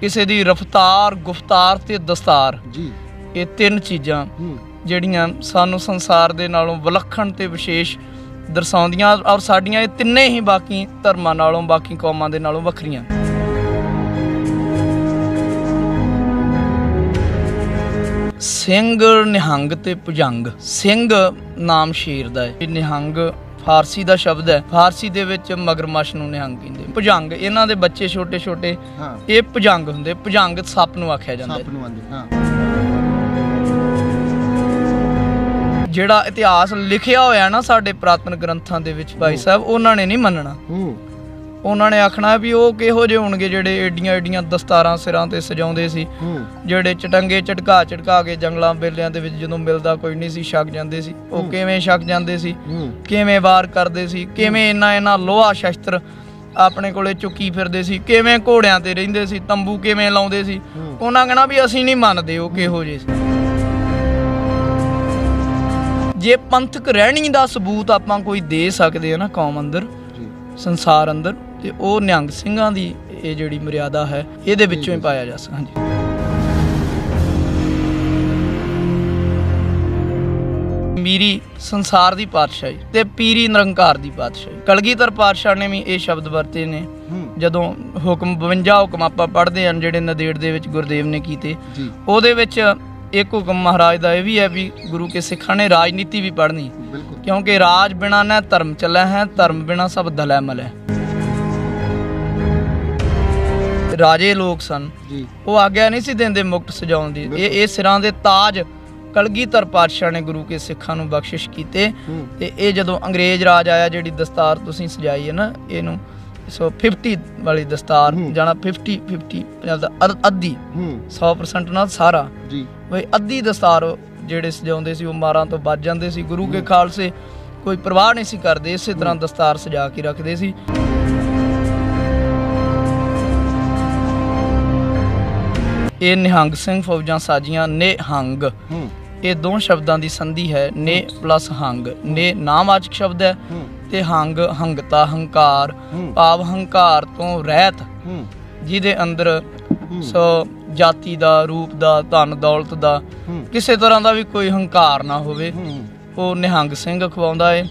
ਕਿਸੇ ਦੀ ਰਫਤਾਰ ਗੁਫਤਾਰ ਤੇ ਦਸਤਾਰ ਜੀ ਇਹ ਤਿੰਨ ਚੀਜ਼ਾਂ ਜਿਹੜੀਆਂ ਸਾਨੂੰ ਸੰਸਾਰ ਦੇ ਨਾਲੋਂ ਵਿਲੱਖਣ ਤੇ ਵਿਸ਼ੇਸ਼ ਦਰਸਾਉਂਦੀਆਂ ਔਰ ਸਾਡੀਆਂ ਇਹ ਤਿੰਨੇ ਹੀ ਬਾਕੀ ਧਰਮਾਂ ਨਾਲੋਂ ਬਾਕੀ ਕੌਮਾਂ ਦੇ ਨਾਲੋਂ ਵੱਖਰੀਆਂ ਸਿੰਘ ਨਿਹੰਗ ਤੇ ਭੁਜੰਗ ਸਿੰਘ ਨਾਮ ਸ਼ੇਰ ਦਾ ਹੈ ਨਿਹੰਗ ਫਾਰਸੀ ਦਾ ਸ਼ਬਦ ਹੈ ਫਾਰਸੀ ਦੇ ਵਿੱਚ ਮਗਰਮੱਛ ਨੂੰ ਨਿਹੰਗ ਕਹਿੰਦੇ ਭੁਜੰਗ ਇਹਨਾਂ ਦੇ ਬੱਚੇ ਛੋਟੇ ਛੋਟੇ ਇਹ ਭੁਜੰਗ ਹੁੰਦੇ ਭੁਜੰਗ ਸੱਪ ਨੂੰ ਆਖਿਆ ਜਾਂਦਾ ਸੱਪ ਨੂੰ ਆਂਦੇ ਹਾਂ ਜਿਹੜਾ ਇਤਿਹਾਸ ਲਿਖਿਆ ਹੋਇਆ ਨਾ ਸਾਡੇ ਪ੍ਰਾਤਨ ਗ੍ਰੰਥਾਂ ਦੇ ਵਿੱਚ ਭਾਈ ਸਾਹਿਬ ਉਹਨਾਂ ਨੇ ਨਹੀਂ ਮੰਨਣਾ ਹੂੰ ਉਹਨਾਂ ਨੇ ਆਖਣਾ ਵੀ ਉਹ ਕਿਹੋ ਜਿਹੇ ਹੋਣਗੇ ਜਿਹੜੇ ਏਡੀਆਂ ਏਡੀਆਂ ਦਸਤਾਰਾਂ ਸਿਰਾਂ ਤੇ ਸਜਾਉਂਦੇ ਸੀ ਜਿਹੜੇ ਚਟੰਗੇ ਚਟਕਾ ਚਟਕਾ ਕੇ ਜੰਗਲਾਂ ਬੇਲਿਆਂ ਦੇ ਵਿੱਚ ਜਦੋਂ ਮਿਲਦਾ ਕੋਈ ਨਹੀਂ ਸੀ ਛੱਕ ਜਾਂਦੇ ਸੀ ਉਹ ਕਿਵੇਂ ਛੱਕ ਜਾਂਦੇ ਸੀ ਕਿਵੇਂ ਵਾਰ ਕਰਦੇ ਸੀ ਕਿਵੇਂ ਇੰਨਾ ਇੰਨਾ ਲੋਹਾ ਸ਼ਸਤਰ ਆਪਣੇ ਕੋਲੇ ਚੁੱਕੀ ਫਿਰਦੇ ਸੀ ਕਿਵੇਂ ਘੋੜਿਆਂ ਤੇ ਰਹਿੰਦੇ ਸੀ ਤੰਬੂ ਕਿਵੇਂ ਲਾਉਂਦੇ ਸੀ ਉਹਨਾਂ ਕਹਣਾ ਵੀ ਅਸੀਂ ਨਹੀਂ ਮੰਨਦੇ ਉਹ ਕਿਹੋ ਜਿਹੇ ਸੀ ਜੇ ਪੰਥਕ ਰਹਿਣੀ ਦਾ ਸਬੂਤ ਆਪਾਂ ਕੋਈ ਦੇ ਸਕਦੇ ਆ ਨਾ ਕੌਮ ਅੰਦਰ ਸੰਸਾਰ ਅੰਦਰ ਤੇ ਉਹ ਨਿਹੰਗ ਸਿੰਘਾਂ ਦੀ ਇਹ ਜਿਹੜੀ ਮਰਿਆਦਾ ਹੈ ਇਹਦੇ ਵਿੱਚੋਂ ਹੀ ਪਾਇਆ ਜਾ ਸਕਦਾ ਹਾਂਜੀ ਮੀਰੀ ਸੰਸਾਰ ਦੀ ਪਾਤਸ਼ਾਹੀ ਤੇ ਪੀਰੀ ਨਿਰੰਕਾਰ ਦੀ ਪਾਤਸ਼ਾਹੀ ਕਲਗੀਧਰ ਪਾਤਸ਼ਾਹ ਨੇ ਵੀ ਇਹ ਸ਼ਬਦ ਵਰਤੇ ਨੇ ਜਦੋਂ ਹੁਕਮ 52 ਹੁਕਮ ਆਪਾਂ ਪੜ੍ਹਦੇ ਹਾਂ ਜਿਹੜੇ ਨਦੇੜ ਦੇ ਵਿੱਚ ਗੁਰਦੇਵ ਨੇ ਕੀਤੇ ਉਹਦੇ ਵਿੱਚ ਇੱਕ ਹੁਕਮ ਮਹਾਰਾਜ ਦਾ ਇਹ ਵੀ ਹੈ ਵੀ ਗੁਰੂ ਕੇ ਸਿੱਖਾਂ ਨੇ ਰਾਜਨੀਤੀ ਵੀ ਪੜ੍ਹਨੀ ਕਿਉਂਕਿ ਰਾਜ ਬਿਨਾ ਨਾ ਧਰਮ ਚੱਲਿਆ ਹੈ ਧਰਮ ਬਿਨਾ ਸਭ ਦਲੈ ਮਲੈ ਰਾਜੇ ਲੋਕ ਸਨ ਜੀ ਉਹ ਆਗਿਆ ਨਹੀਂ ਸੀ ਦਿੰਦੇ ਮੁਕਤ ਸਜਾਉਣ ਦੀ ਇਹ ਇਹ ਸਿਰਾਂ ਦੇ ਤਾਜ ਕਲਗੀਧਰ ਪਾਤਸ਼ਾਹ ਨੇ ਗੁਰੂ ਕੇ ਸਿੱਖਾਂ ਨੂੰ ਬਖਸ਼ਿਸ਼ ਕੀਤੇ ਤੇ ਇਹ ਜਦੋਂ ਅੰਗਰੇਜ਼ ਰਾਜ ਆਇਆ ਜਿਹੜੀ ਦਸਤਾਰ ਤੁਸੀਂ ਸਜਾਈ ਹੈ ਨਾ ਇਹਨੂੰ ਸੋ 50 ਵਾਲੀ ਦਸਤਾਰ ਜਾਣਾ 50 50 ਅੱਧੀ 100% ਨਾਲ ਸਾਰਾ ਜੀ ਬਈ ਅੱਧੀ ਦਸਤਾਰ ਜਿਹੜੇ ਸਜਾਉਂਦੇ ਸੀ ਉਹ ਮਾਰਾਂ ਤੋਂ ਬਚ ਜਾਂਦੇ ਸੀ ਗੁਰੂ ਕੇ ਖਾਲਸੇ ਕੋਈ ਪਰਵਾਹ ਨਹੀਂ ਸੀ ਕਰਦੇ ਇਸੇ ਤਰ੍ਹਾਂ ਦਸਤਾਰ ਸਜਾ ਕੇ ਰੱਖਦੇ ਸੀ ਇਹ ਨਿਹੰਗ ਸਿੰਘ ਫੌਜਾਂ ਸਾਜੀਆਂ ਨੇ ਹੰਗ ਇਹ ਦੋ ਸ਼ਬਦਾਂ ਦੀ ਸੰਧੀ ਹੈ ਨੇ ਪਲੱਸ ਹੰਗ ਨੇ ਨਾਮਵਾਚਕ ਸ਼ਬਦ ਹੈ ਤੇ ਹੰਗ ਹੰਗਤਾ ਹੰਕਾਰ ਭਾਵ ਹੰਕਾਰ ਤੋਂ ਰਹਿਤ ਜਿਹਦੇ ਅੰਦਰ ਸੋ ਜਾਤੀ ਦਾ ਰੂਪ ਦਾ ਧਨ ਦੌਲਤ ਦਾ ਕਿਸੇ ਤਰ੍ਹਾਂ ਦਾ ਵੀ ਕੋਈ ਹੰਕਾਰ ਨਾ ਹੋਵੇ ਉਹ ਨਿਹੰਗ ਸਿੰਘ ਖਵਾਉਂਦਾ ਏ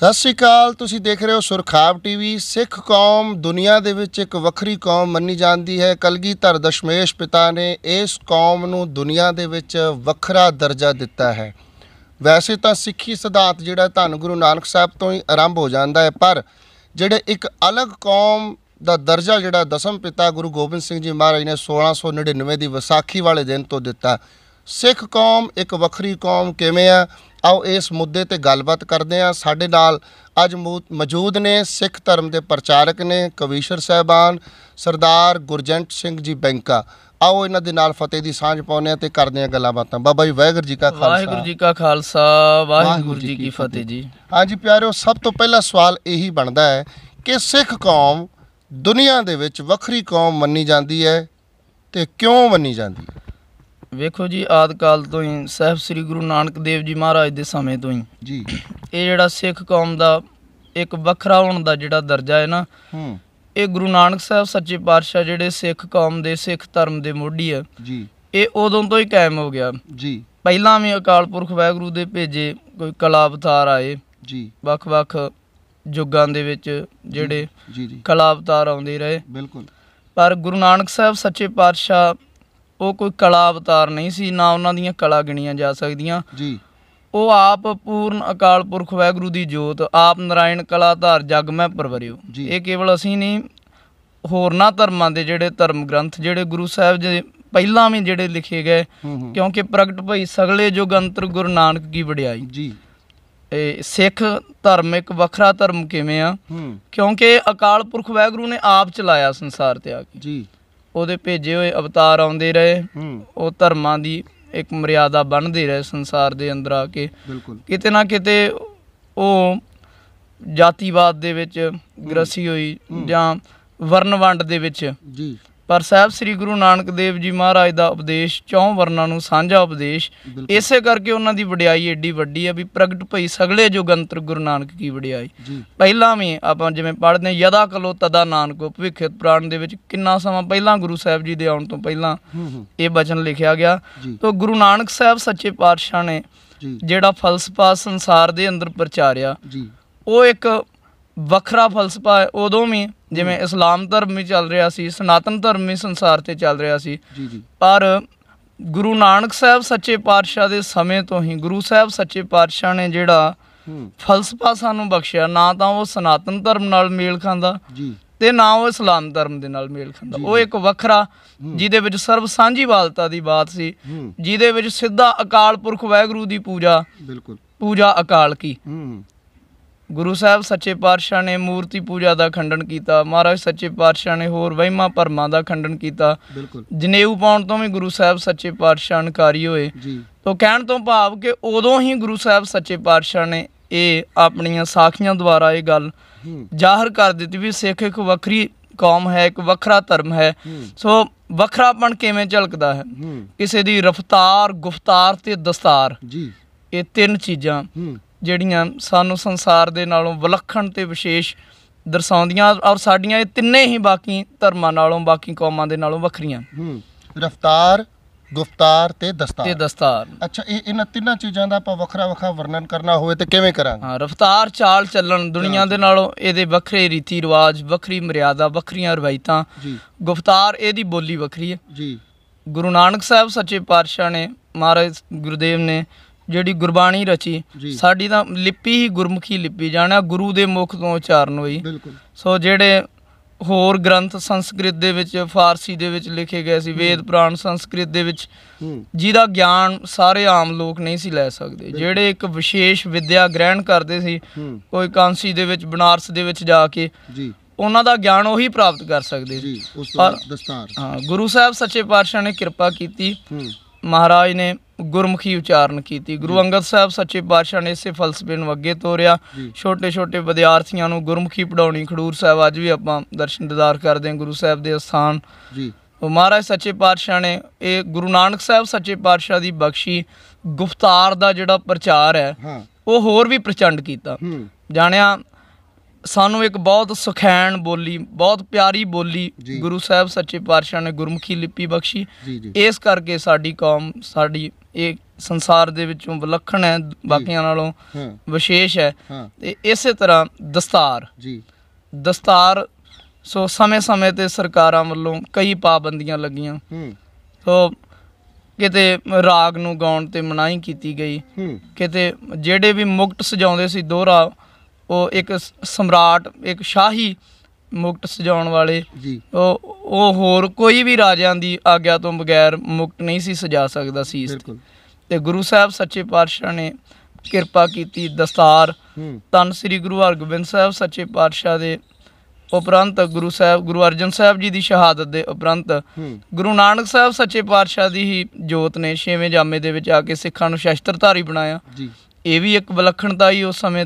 ਸਤਿ ਸ਼੍ਰੀ ਅਕਾਲ ਤੁਸੀਂ ਦੇਖ ਰਹੇ ਹੋ ਸੁਰਖਾਬ ਟੀਵੀ ਸਿੱਖ ਕੌਮ ਦੁਨੀਆ ਦੇ ਵਿੱਚ ਇੱਕ ਵੱਖਰੀ ਕੌਮ ਮੰਨੀ ਜਾਂਦੀ ਹੈ ਕਲਗੀਧਰ ਦਸ਼ਮੇਸ਼ ਪਿਤਾ ਨੇ ਇਸ ਕੌਮ ਨੂੰ ਦੁਨੀਆ ਦੇ ਵਿੱਚ ਵੱਖਰਾ ਦਰਜਾ ਦਿੱਤਾ ਹੈ ਵੈਸੇ ਤਾਂ ਸਿੱਖੀ ਸਿਧਾਂਤ ਜਿਹੜਾ ਧੰਨ ਗੁਰੂ ਨਾਨਕ ਸਾਹਿਬ ਤੋਂ ਹੀ ਆਰੰਭ ਹੋ ਜਾਂਦਾ ਹੈ ਪਰ ਜਿਹੜੇ ਇੱਕ ਅਲੱਗ ਕੌਮ ਦਾ ਦਰਜਾ ਜਿਹੜਾ ਦਸਮ ਪਿਤਾ ਗੁਰੂ ਗੋਬਿੰਦ ਸਿੰਘ ਜੀ ਮਹਾਰਾਜ ਨੇ 1699 ਦੀ ਵਿਸਾਖੀ ਵਾਲੇ ਦਿਨ ਤੋਂ ਦਿੱਤਾ ਸਿੱਖ ਕੌਮ ਇੱਕ ਵੱਖਰੀ ਕੌਮ ਕਿਵੇਂ ਆ ਆਓ ਇਸ ਮੁੱਦੇ ਤੇ ਗੱਲਬਾਤ ਕਰਦੇ ਆ ਸਾਡੇ ਨਾਲ ਅੱਜ ਮੌਜੂਦ ਨੇ ਸਿੱਖ ਧਰਮ ਦੇ ਪ੍ਰਚਾਰਕ ਨੇ ਕਵੀਸ਼ਰ ਸਹਿਬਾਨ ਸਰਦਾਰ ਗੁਰਜੰਟ ਸਿੰਘ ਜੀ ਬੈਂਕਾ ਆਓ ਇਹਨਾਂ ਦੇ ਨਾਲ ਫਤਿਹ ਦੀ ਸਾਂਝ ਪਾਉਨੇ ਆ ਤੇ ਕਰਦੇ ਆ ਗੱਲਾਂ ਬਾਤਾਂ ਬਾਬਾ ਜੀ ਵਾਹਿਗੁਰੂ ਜੀ ਕਾ ਖਾਲਸਾ ਵਾਹਿਗੁਰੂ ਜੀ ਕਾ ਖਾਲਸਾ ਵਾਹਿਗੁਰੂ ਜੀ ਕੀ ਫਤਿਹ ਜੀ ਹਾਂਜੀ ਪਿਆਰਿਓ ਸਭ ਤੋਂ ਪਹਿਲਾ ਸਵਾਲ ਇਹੀ ਬਣਦਾ ਹੈ ਕਿ ਸਿੱਖ ਕੌਮ ਦੁਨੀਆ ਦੇ ਵਿੱਚ ਵੱਖਰੀ ਕੌਮ ਮੰਨੀ ਜਾਂਦੀ ਹੈ ਤੇ ਕਿਉਂ ਮੰਨੀ ਜਾਂਦੀ ਹੈ ਵੇਖੋ ਜੀ ਆਦ ਕਾਲ ਤੋਂ ਹੀ ਸਹਿਬ ਸ੍ਰੀ ਗੁਰੂ ਨਾਨਕ ਦੇਵ ਜੀ ਮਹਾਰਾਜ ਦੇ ਸਮੇਂ ਤੋਂ ਹੀ ਜੀ ਇਹ ਜਿਹੜਾ ਸਿੱਖ ਕੌਮ ਦਾ ਇੱਕ ਵੱਖਰਾ ਹੋਣ ਦਾ ਜਿਹੜਾ ਦਰਜਾ ਹੈ ਨਾ ਹੂੰ ਇਹ ਗੁਰੂ ਨਾਨਕ ਸਾਹਿਬ ਸੱਚੇ ਪਾਤਸ਼ਾਹ ਜਿਹੜੇ ਸਿੱਖ ਕੌਮ ਦੇ ਸਿੱਖ ਧਰਮ ਦੇ ਮੋਢੀ ਆ ਜੀ ਇਹ ਉਦੋਂ ਤੋਂ ਹੀ ਕਾਇਮ ਹੋ ਗਿਆ ਜੀ ਪਹਿਲਾਂ ਵੀ ਅਕਾਲ ਪੁਰਖ ਵਾਹਿਗੁਰੂ ਦੇ ਭੇਜੇ ਕੋਈ ਕਲਾ ਅਵਤਾਰ ਆਏ ਜੀ ਵੱਖ-ਵੱਖ ਯੁੱਗਾਂ ਦੇ ਵਿੱਚ ਜਿਹੜੇ ਜੀ ਕਲਾ ਅਵਤਾਰ ਆਉਂਦੇ ਰਹੇ ਬਿਲਕੁਲ ਪਰ ਗੁਰੂ ਨਾਨਕ ਸਾਹਿਬ ਸੱਚੇ ਪਾਤਸ਼ਾਹ ਉਹ ਕੋਈ ਕਲਾ ਅਵਤਾਰ ਨਹੀਂ ਸੀ ਨਾ ਉਹਨਾਂ ਦੀਆਂ ਕਲਾ ਗਿਣੀਆਂ ਜਾ ਸਕਦੀਆਂ ਜੀ ਉਹ ਆਪ ਪੂਰਨ ਅਕਾਲ ਪੁਰਖ ਵਾਹਿਗੁਰੂ ਦੀ ਜੋਤ ਆਪ ਨਰਾਇਣ ਕਲਾਧਾਰ ਜਗ ਮੈਂ ਪਰਵਰਿਓ ਇਹ ਕੇਵਲ ਅਸੀਂ ਨਹੀਂ ਹੋਰਨਾਂ ਧਰਮਾਂ ਦੇ ਜਿਹੜੇ ਧਰਮ ਗ੍ਰੰਥ ਜਿਹੜੇ ਗੁਰੂ ਸਾਹਿਬ ਜੀ ਪਹਿਲਾਂ ਵੀ ਜਿਹੜੇ ਲਿਖੇ ਗਏ ਕਿਉਂਕਿ ਪ੍ਰਗਟ ਭਈ ਸਗਲੇ ਜੋ ਗੰਤਰ ਗੁਰੂ ਨਾਨਕ ਕੀ ਵਡਿਆਈ ਜੀ ਇਹ ਸਿੱਖ ਧਰਮ ਇੱਕ ਵੱਖਰਾ ਧਰਮ ਕਿਵੇਂ ਆ ਕਿਉਂਕਿ ਅਕਾਲ ਪੁਰਖ ਵਾਹਿਗੁਰੂ ਨੇ ਆਪ ਚਲਾਇਆ ਸੰਸਾਰ ਤੇ ਆ ਕੇ ਜੀ ਉਹਦੇ ਭੇਜੇ ਹੋਏ ਅਵਤਾਰ ਆਉਂਦੇ ਰਹੇ ਉਹ ਧਰਮਾਂ ਦੀ ਇੱਕ ਮਰਿਆਦਾ ਬਣਦੇ ਰਹੇ ਸੰਸਾਰ ਦੇ ਅੰਦਰ ਆ ਕੇ ਕਿਤੇ ਨਾ ਕਿਤੇ ਉਹ ਜਾਤੀਵਾਦ ਦੇ ਵਿੱਚ ਗ੍ਰਸੀ ਹੋਈ ਜਾਂ ਵਰਨਵੰਡ ਦੇ ਵਿੱਚ ਜੀ ਪਰ ਸਾਹਿਬ ਸ੍ਰੀ ਗੁਰੂ ਨਾਨਕ ਦੇਵ ਜੀ ਮਹਾਰਾਜ ਦਾ ਉਪਦੇਸ਼ ਚੌਂ ਵਰਨਾਂ ਨੂੰ ਸਾਂਝਾ ਉਪਦੇਸ਼ ਇਸੇ ਕਰਕੇ ਉਹਨਾਂ ਦੀ ਵਡਿਆਈ ਏਡੀ ਵੱਡੀ ਆ ਵੀ ਪ੍ਰਗਟ ਭਈ ਸਗਲੇ ਜੋਗੰਤਰ ਗੁਰੂ ਨਾਨਕ ਕੀ ਵਡਿਆਈ ਪਹਿਲਾਂ ਵੀ ਆਪਾਂ ਜਿਵੇਂ ਪੜ੍ਹਦੇ ਯਦਾ ਕਲੋ ਤਦਾ ਨਾਨਕੋ ਭਵਿੱਖਿਤ ਪ੍ਰਾਣ ਦੇ ਵਿੱਚ ਕਿੰਨਾ ਸਮਾਂ ਪਹਿਲਾਂ ਗੁਰੂ ਸਾਹਿਬ ਜੀ ਦੇ ਆਉਣ ਤੋਂ ਪਹਿਲਾਂ ਇਹ ਬਚਨ ਲਿਖਿਆ ਗਿਆ ਤੋਂ ਗੁਰੂ ਨਾਨਕ ਸਾਹਿਬ ਸੱਚੇ ਪਾਤਸ਼ਾਹ ਨੇ ਜਿਹੜਾ ਫਲਸਫਾ ਸੰਸਾਰ ਦੇ ਅੰਦਰ ਪ੍ਰਚਾਰਿਆ ਉਹ ਇੱਕ ਵੱਖਰਾ ਫਲਸਫਾ ਹੈ ਉਦੋਂ ਵੀ ਜਿਵੇਂ ਇਸਲਾਮ ਧਰਮ ਵੀ ਚੱਲ ਰਿਹਾ ਸੀ ਸਨਾਤਨ ਧਰਮ ਵੀ ਸੰਸਾਰ ਤੇ ਚੱਲ ਰਿਹਾ ਸੀ ਜੀ ਜੀ ਪਰ ਗੁਰੂ ਨਾਨਕ ਸਾਹਿਬ ਸੱਚੇ ਪਾਤਸ਼ਾਹ ਦੇ ਸਮੇਂ ਤੋਂ ਹੀ ਗੁਰੂ ਸਾਹਿਬ ਸੱਚੇ ਪਾਤਸ਼ਾਹ ਨੇ ਜਿਹੜਾ ਫਲਸਫਾ ਸਾਨੂੰ ਬਖਸ਼ਿਆ ਨਾ ਤਾਂ ਉਹ ਸਨਾਤਨ ਧਰਮ ਨਾਲ ਮੇਲ ਖਾਂਦਾ ਜੀ ਤੇ ਨਾ ਉਹ ਇਸਲਾਮ ਧਰਮ ਦੇ ਨਾਲ ਮੇਲ ਖਾਂਦਾ ਉਹ ਇੱਕ ਵੱਖਰਾ ਜਿਹਦੇ ਵਿੱਚ ਸਰਬ ਸਾਂਝੀਵਾਲਤਾ ਦੀ ਬਾਤ ਸੀ ਜਿਹਦੇ ਵਿੱਚ ਸਿੱਧਾ ਅਕਾਲ ਪੁਰਖ ਵਾਹਿਗੁਰੂ ਦੀ ਪੂਜਾ ਬਿਲਕੁਲ ਪੂਜਾ ਅਕਾਲ ਕੀ ਗੁਰੂ ਸਾਹਿਬ ਸੱਚੇ ਪਾਤਸ਼ਾਹ ਨੇ ਮੂਰਤੀ ਪੂਜਾ ਦਾ ਖੰਡਨ ਕੀਤਾ ਮਹਾਰਾਜ ਸੱਚੇ ਪਾਤਸ਼ਾਹ ਨੇ ਹੋਰ ਵਹਿਮਾਂ ਭਰਮਾਂ ਦਾ ਖੰਡਨ ਕੀਤਾ ਜਨੇਊ ਪਾਉਣ ਤੋਂ ਵੀ ਗੁਰੂ ਸਾਹਿਬ ਸੱਚੇ ਪਾਤਸ਼ਾਹ ਅਨਕਾਰੀ ਹੋਏ ਜੀ ਤੋਂ ਕਹਿਣ ਤੋਂ ਭਾਵ ਕਿ ਉਦੋਂ ਹੀ ਗੁਰੂ ਸਾਹਿਬ ਸੱਚੇ ਪਾਤਸ਼ਾਹ ਨੇ ਇਹ ਆਪਣੀਆਂ ਸਾਖੀਆਂ ਦੁਆਰਾ ਇਹ ਗੱਲ ਜ਼ਾਹਰ ਕਰ ਦਿੱਤੀ ਵੀ ਸਿੱਖ ਇੱਕ ਵੱਖਰੀ ਕੌਮ ਹੈ ਇੱਕ ਵੱਖਰਾ ਧਰਮ ਹੈ ਸੋ ਵੱਖਰਾਪਣ ਕਿਵੇਂ ਝਲਕਦਾ ਹੈ ਕਿਸੇ ਦੀ ਰਫਤਾਰ ਗੁਫਤਾਰ ਤੇ ਦਸਤਾਰ ਜੀ ਇਹ ਤਿੰਨ ਚੀਜ਼ਾਂ ਜਿਹੜੀਆਂ ਸਾਨੂੰ ਸੰਸਾਰ ਦੇ ਨਾਲੋਂ ਵਿਲੱਖਣ ਤੇ ਵਿਸ਼ੇਸ਼ ਦਰਸਾਉਂਦੀਆਂ ਔਰ ਸਾਡੀਆਂ ਇਹ ਤਿੰਨੇ ਹੀ ਬਾਕੀ ਧਰਮਾਂ ਨਾਲੋਂ ਬਾਕੀ ਕੌਮਾਂ ਦੇ ਨਾਲੋਂ ਵੱਖਰੀਆਂ ਹੂੰ ਰਫਤਾਰ ਗੁਫਤਾਰ ਤੇ ਦਸਤਾਰ ਤੇ ਦਸਤਾਰ ਅੱਛਾ ਇਹ ਇਹਨਾਂ ਤਿੰਨਾਂ ਚੀਜ਼ਾਂ ਦਾ ਆਪਾਂ ਵੱਖਰਾ ਵੱਖਰਾ ਵਰਣਨ ਕਰਨਾ ਹੋਵੇ ਤੇ ਕਿਵੇਂ ਕਰਾਂਗੇ ਹਾਂ ਰਫਤਾਰ ਚਾਲ ਚੱਲਣ ਦੁਨੀਆ ਦੇ ਨਾਲੋਂ ਇਹਦੇ ਵੱਖਰੇ ਰੀਤੀ ਰਿਵਾਜ ਵੱਖਰੀ ਮਰਿਆਦਾ ਵੱਖਰੀਆਂ ਰਵਾਇਤਾਂ ਜੀ ਗੁਫਤਾਰ ਇਹਦੀ ਬੋਲੀ ਵੱਖਰੀ ਹੈ ਜੀ ਗੁਰੂ ਨਾਨਕ ਸਾਹਿਬ ਸੱਚੇ ਪਾਤਸ਼ਾਹ ਨੇ ਮਹਾਰਾਜ ਗੁਰਦੇਵ ਨੇ ਜਿਹੜੀ ਗੁਰਬਾਣੀ ਰਚੀ ਸਾਡੀ ਤਾਂ ਲਿਪੀ ਹੀ ਗੁਰਮੁਖੀ ਲਿਪੀ ਜਾਣਾ ਗੁਰੂ ਦੇ ਮੁਖ ਤੋਂ ਉਚਾਰਨ ਹੋਈ ਸੋ ਜਿਹੜੇ ਹੋਰ ਗ੍ਰੰਥ ਸੰਸਕ੍ਰਿਤ ਦੇ ਵਿੱਚ ਫਾਰਸੀ ਦੇ ਵਿੱਚ ਲਿਖੇ ਗਏ ਸੀ ਵੇਦ ਪ੍ਰਾਣ ਸੰਸਕ੍ਰਿਤ ਦੇ ਵਿੱਚ ਜਿਹਦਾ ਗਿਆਨ ਸਾਰੇ ਆਮ ਲੋਕ ਨਹੀਂ ਸੀ ਲੈ ਸਕਦੇ ਜਿਹੜੇ ਇੱਕ ਵਿਸ਼ੇਸ਼ ਵਿਦਿਆ ਗ੍ਰਹਿਣ ਕਰਦੇ ਸੀ ਕੋਈ ਕਾਂਸੀ ਦੇ ਵਿੱਚ ਬਨਾਰਸ ਦੇ ਵਿੱਚ ਜਾ ਕੇ ਜੀ ਉਹਨਾਂ ਦਾ ਗਿਆਨ ਉਹੀ ਪ੍ਰਾਪਤ ਕਰ ਸਕਦੇ ਸੀ ਪਰ ਦਸਤਾਰ ਹਾਂ ਗੁਰੂ ਸਾਹਿਬ ਸੱਚੇ ਪਾਤਸ਼ਾਹ ਨੇ ਕਿਰਪਾ ਕੀਤੀ ਮਹਾਰਾਜ ਨੇ ਗੁਰਮੁਖੀ ਉਚਾਰਨ ਕੀਤੀ ਗੁਰੂ ਅੰਗਦ ਸਾਹਿਬ ਸੱਚੇ ਪਾਤਸ਼ਾਹ ਨੇ ਇਸੇ ਫਲਸਫੇ ਨੂੰ ਅੱਗੇ ਤੋਰਿਆ ਛੋਟੇ ਛੋਟੇ ਵਿਦਿਆਰਥੀਆਂ ਨੂੰ ਗੁਰਮੁਖੀ ਪੜਾਉਣੀ ਖਡੂਰ ਸਾਹਿਬ ਅੱਜ ਵੀ ਆਪਾਂ ਦਰਸ਼ਨ ਦਿਦਾਰ ਕਰਦੇ ਹਾਂ ਗੁਰੂ ਸਾਹਿਬ ਦੇ ਅਸਥਾਨ ਜੀ ਉਹ ਮਹਾਰਾਜ ਸੱਚੇ ਪਾਤਸ਼ਾਹ ਨੇ ਇਹ ਗੁਰੂ ਨਾਨਕ ਸਾਹਿਬ ਸੱਚੇ ਪਾਤਸ਼ਾਹ ਦੀ ਬਖਸ਼ੀ ਗੁਫਤਾਰ ਦਾ ਜਿਹੜਾ ਪ੍ਰਚਾਰ ਹੈ ਉਹ ਹੋਰ ਵੀ ਪ੍ਰਚੰਡ ਕੀਤਾ ਜਾਣਿਆ ਸਾਨੂੰ ਇੱਕ ਬਹੁਤ ਸੁਖੈਣ ਬੋਲੀ ਬਹੁਤ ਪਿਆਰੀ ਬੋਲੀ ਗੁਰੂ ਸਾਹਿਬ ਸੱਚੇ ਪਾਤਸ਼ਾਹ ਨੇ ਗੁਰਮੁਖੀ ਲਿਪੀ ਬਖਸ਼ੀ ਇਸ ਕਰਕੇ ਸਾਡੀ ਕੌਮ ਸਾਡੀ ਇਹ ਸੰਸਾਰ ਦੇ ਵਿੱਚੋਂ ਵਿਲੱਖਣ ਹੈ ਬਾਕੀਆਂ ਨਾਲੋਂ ਵਿਸ਼ੇਸ਼ ਹੈ ਤੇ ਇਸੇ ਤਰ੍ਹਾਂ ਦਸਤਾਰ ਜੀ ਦਸਤਾਰ ਸੋ ਸਮੇਂ-ਸਮੇਂ ਤੇ ਸਰਕਾਰਾਂ ਵੱਲੋਂ ਕਈ ਪਾਬੰਦੀਆਂ ਲੱਗੀਆਂ ਹੂੰ ਸੋ ਕਿਤੇ ਰਾਗ ਨੂੰ ਗਾਉਣ ਤੇ ਮਨਾਹੀ ਕੀਤੀ ਗਈ ਕਿਤੇ ਜਿਹੜੇ ਵੀ ਮੁਕਟ ਸਜਾਉਂਦੇ ਸੀ ਦੋਹਰਾ ਉਹ ਇੱਕ ਸਮਰਾਟ ਇੱਕ ਸ਼ਾਹੀ ਮੁਕਟ ਸਜਾਉਣ ਵਾਲੇ ਜੀ ਉਹ ਉਹ ਹੋਰ ਕੋਈ ਵੀ ਰਾਜਿਆਂ ਦੀ ਆਗਿਆ ਤੋਂ ਬਗੈਰ ਮੁਕਟ ਨਹੀਂ ਸੀ ਸਜਾ ਸਕਦਾ ਸੀ ਬਿਲਕੁਲ ਤੇ ਗੁਰੂ ਸਾਹਿਬ ਸੱਚੇ ਪਾਤਸ਼ਾਹ ਨੇ ਕਿਰਪਾ ਕੀਤੀ ਦਸਤਾਰ ਤਨ ਸ੍ਰੀ ਗੁਰੂ ਹਰਗੋਬਿੰਦ ਸਾਹਿਬ ਸੱਚੇ ਪਾਤਸ਼ਾਹ ਦੇ ਉਪਰੰਤ ਗੁਰੂ ਸਾਹਿਬ ਗੁਰੂ ਅਰਜਨ ਸਾਹਿਬ ਜੀ ਦੀ ਸ਼ਹਾਦਤ ਦੇ ਉਪਰੰਤ ਗੁਰੂ ਨਾਨਕ ਸਾਹਿਬ ਸੱਚੇ ਪਾਤਸ਼ਾਹ ਦੀ ਹੀ ਜੋਤ ਨੇ ਛੇਵੇਂ ਜਾਮੇ ਦੇ ਵਿੱਚ ਆ ਕੇ ਸਿੱਖਾਂ ਨੂੰ ਸ਼ਸਤਰਧਾਰੀ ਬਣਾਇਆ ਜੀ ਇਹ ਵੀ ਇੱਕ ਵਿਲੱਖਣਤਾ ਹੀ ਉਸ ਸਮੇਂ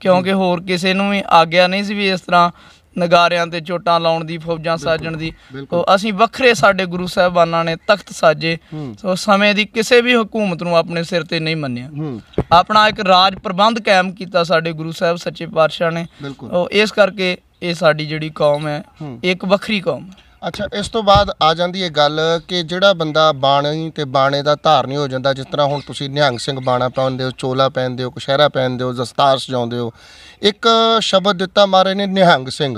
ਕਿਉਂਕਿ ਹੋਰ ਕਿਸੇ ਨੂੰ ਵੀ ਆਗਿਆ ਨਹੀਂ ਸੀ ਵੀ ਇਸ ਤਰ੍ਹਾਂ ਨਗਾਰਿਆਂ ਤੇ ਚੋਟਾਂ ਲਾਉਣ ਦੀ ਫੌਜਾਂ ਸਾਜਣ ਦੀ ਸੋ ਅਸੀਂ ਵੱਖਰੇ ਸਾਡੇ ਗੁਰੂ ਸਾਹਿਬਾਨਾਂ ਨੇ ਤਖਤ ਸਾਜੇ ਸੋ ਸਮੇਂ ਦੀ ਕਿਸੇ ਵੀ ਹਕੂਮਤ ਨੂੰ ਆਪਣੇ ਸਿਰ ਤੇ ਨਹੀਂ ਮੰਨਿਆ ਆਪਣਾ ਇੱਕ ਰਾਜ ਪ੍ਰਬੰਧ ਕਾਇਮ ਕੀਤਾ ਸਾਡੇ ਗੁਰੂ ਸਾਹਿਬ ਸੱਚੇ ਪਾਤਸ਼ਾਹ ਨੇ ਸੋ ਇਸ ਕਰਕੇ ਇਹ ਸਾਡੀ ਜਿਹੜੀ ਕੌਮ ਹੈ ਇੱਕ ਵੱਖਰੀ ਕੌਮ ਹੈ ਅੱਛਾ ਇਸ ਤੋਂ ਬਾਅਦ ਆ ਜਾਂਦੀ ਹੈ ਗੱਲ ਕਿ ਜਿਹੜਾ ਬੰਦਾ ਬਾਣੀ ਤੇ ਬਾਣੇ ਦਾ ਧਾਰਨੀ ਹੋ ਜਾਂਦਾ ਜਿਸ ਤਰ੍ਹਾਂ ਹੁਣ ਤੁਸੀਂ ਨਿਹੰਗ ਸਿੰਘ ਬਾਣਾ ਪਾਉਂਦੇ ਹੋ ਚੋਲਾ ਪਹਿਨਦੇ ਹੋ ਕੁਸ਼ਹਿਰਾ ਪਹਿਨਦੇ ਹੋ ਦਸਤਾਰ ਸਜਾਉਂਦੇ ਹੋ ਇੱਕ ਸ਼ਬਦ ਦਿੱਤਾ ਮਾਰੇ ਨੇ ਨਿਹੰਗ ਸਿੰਘ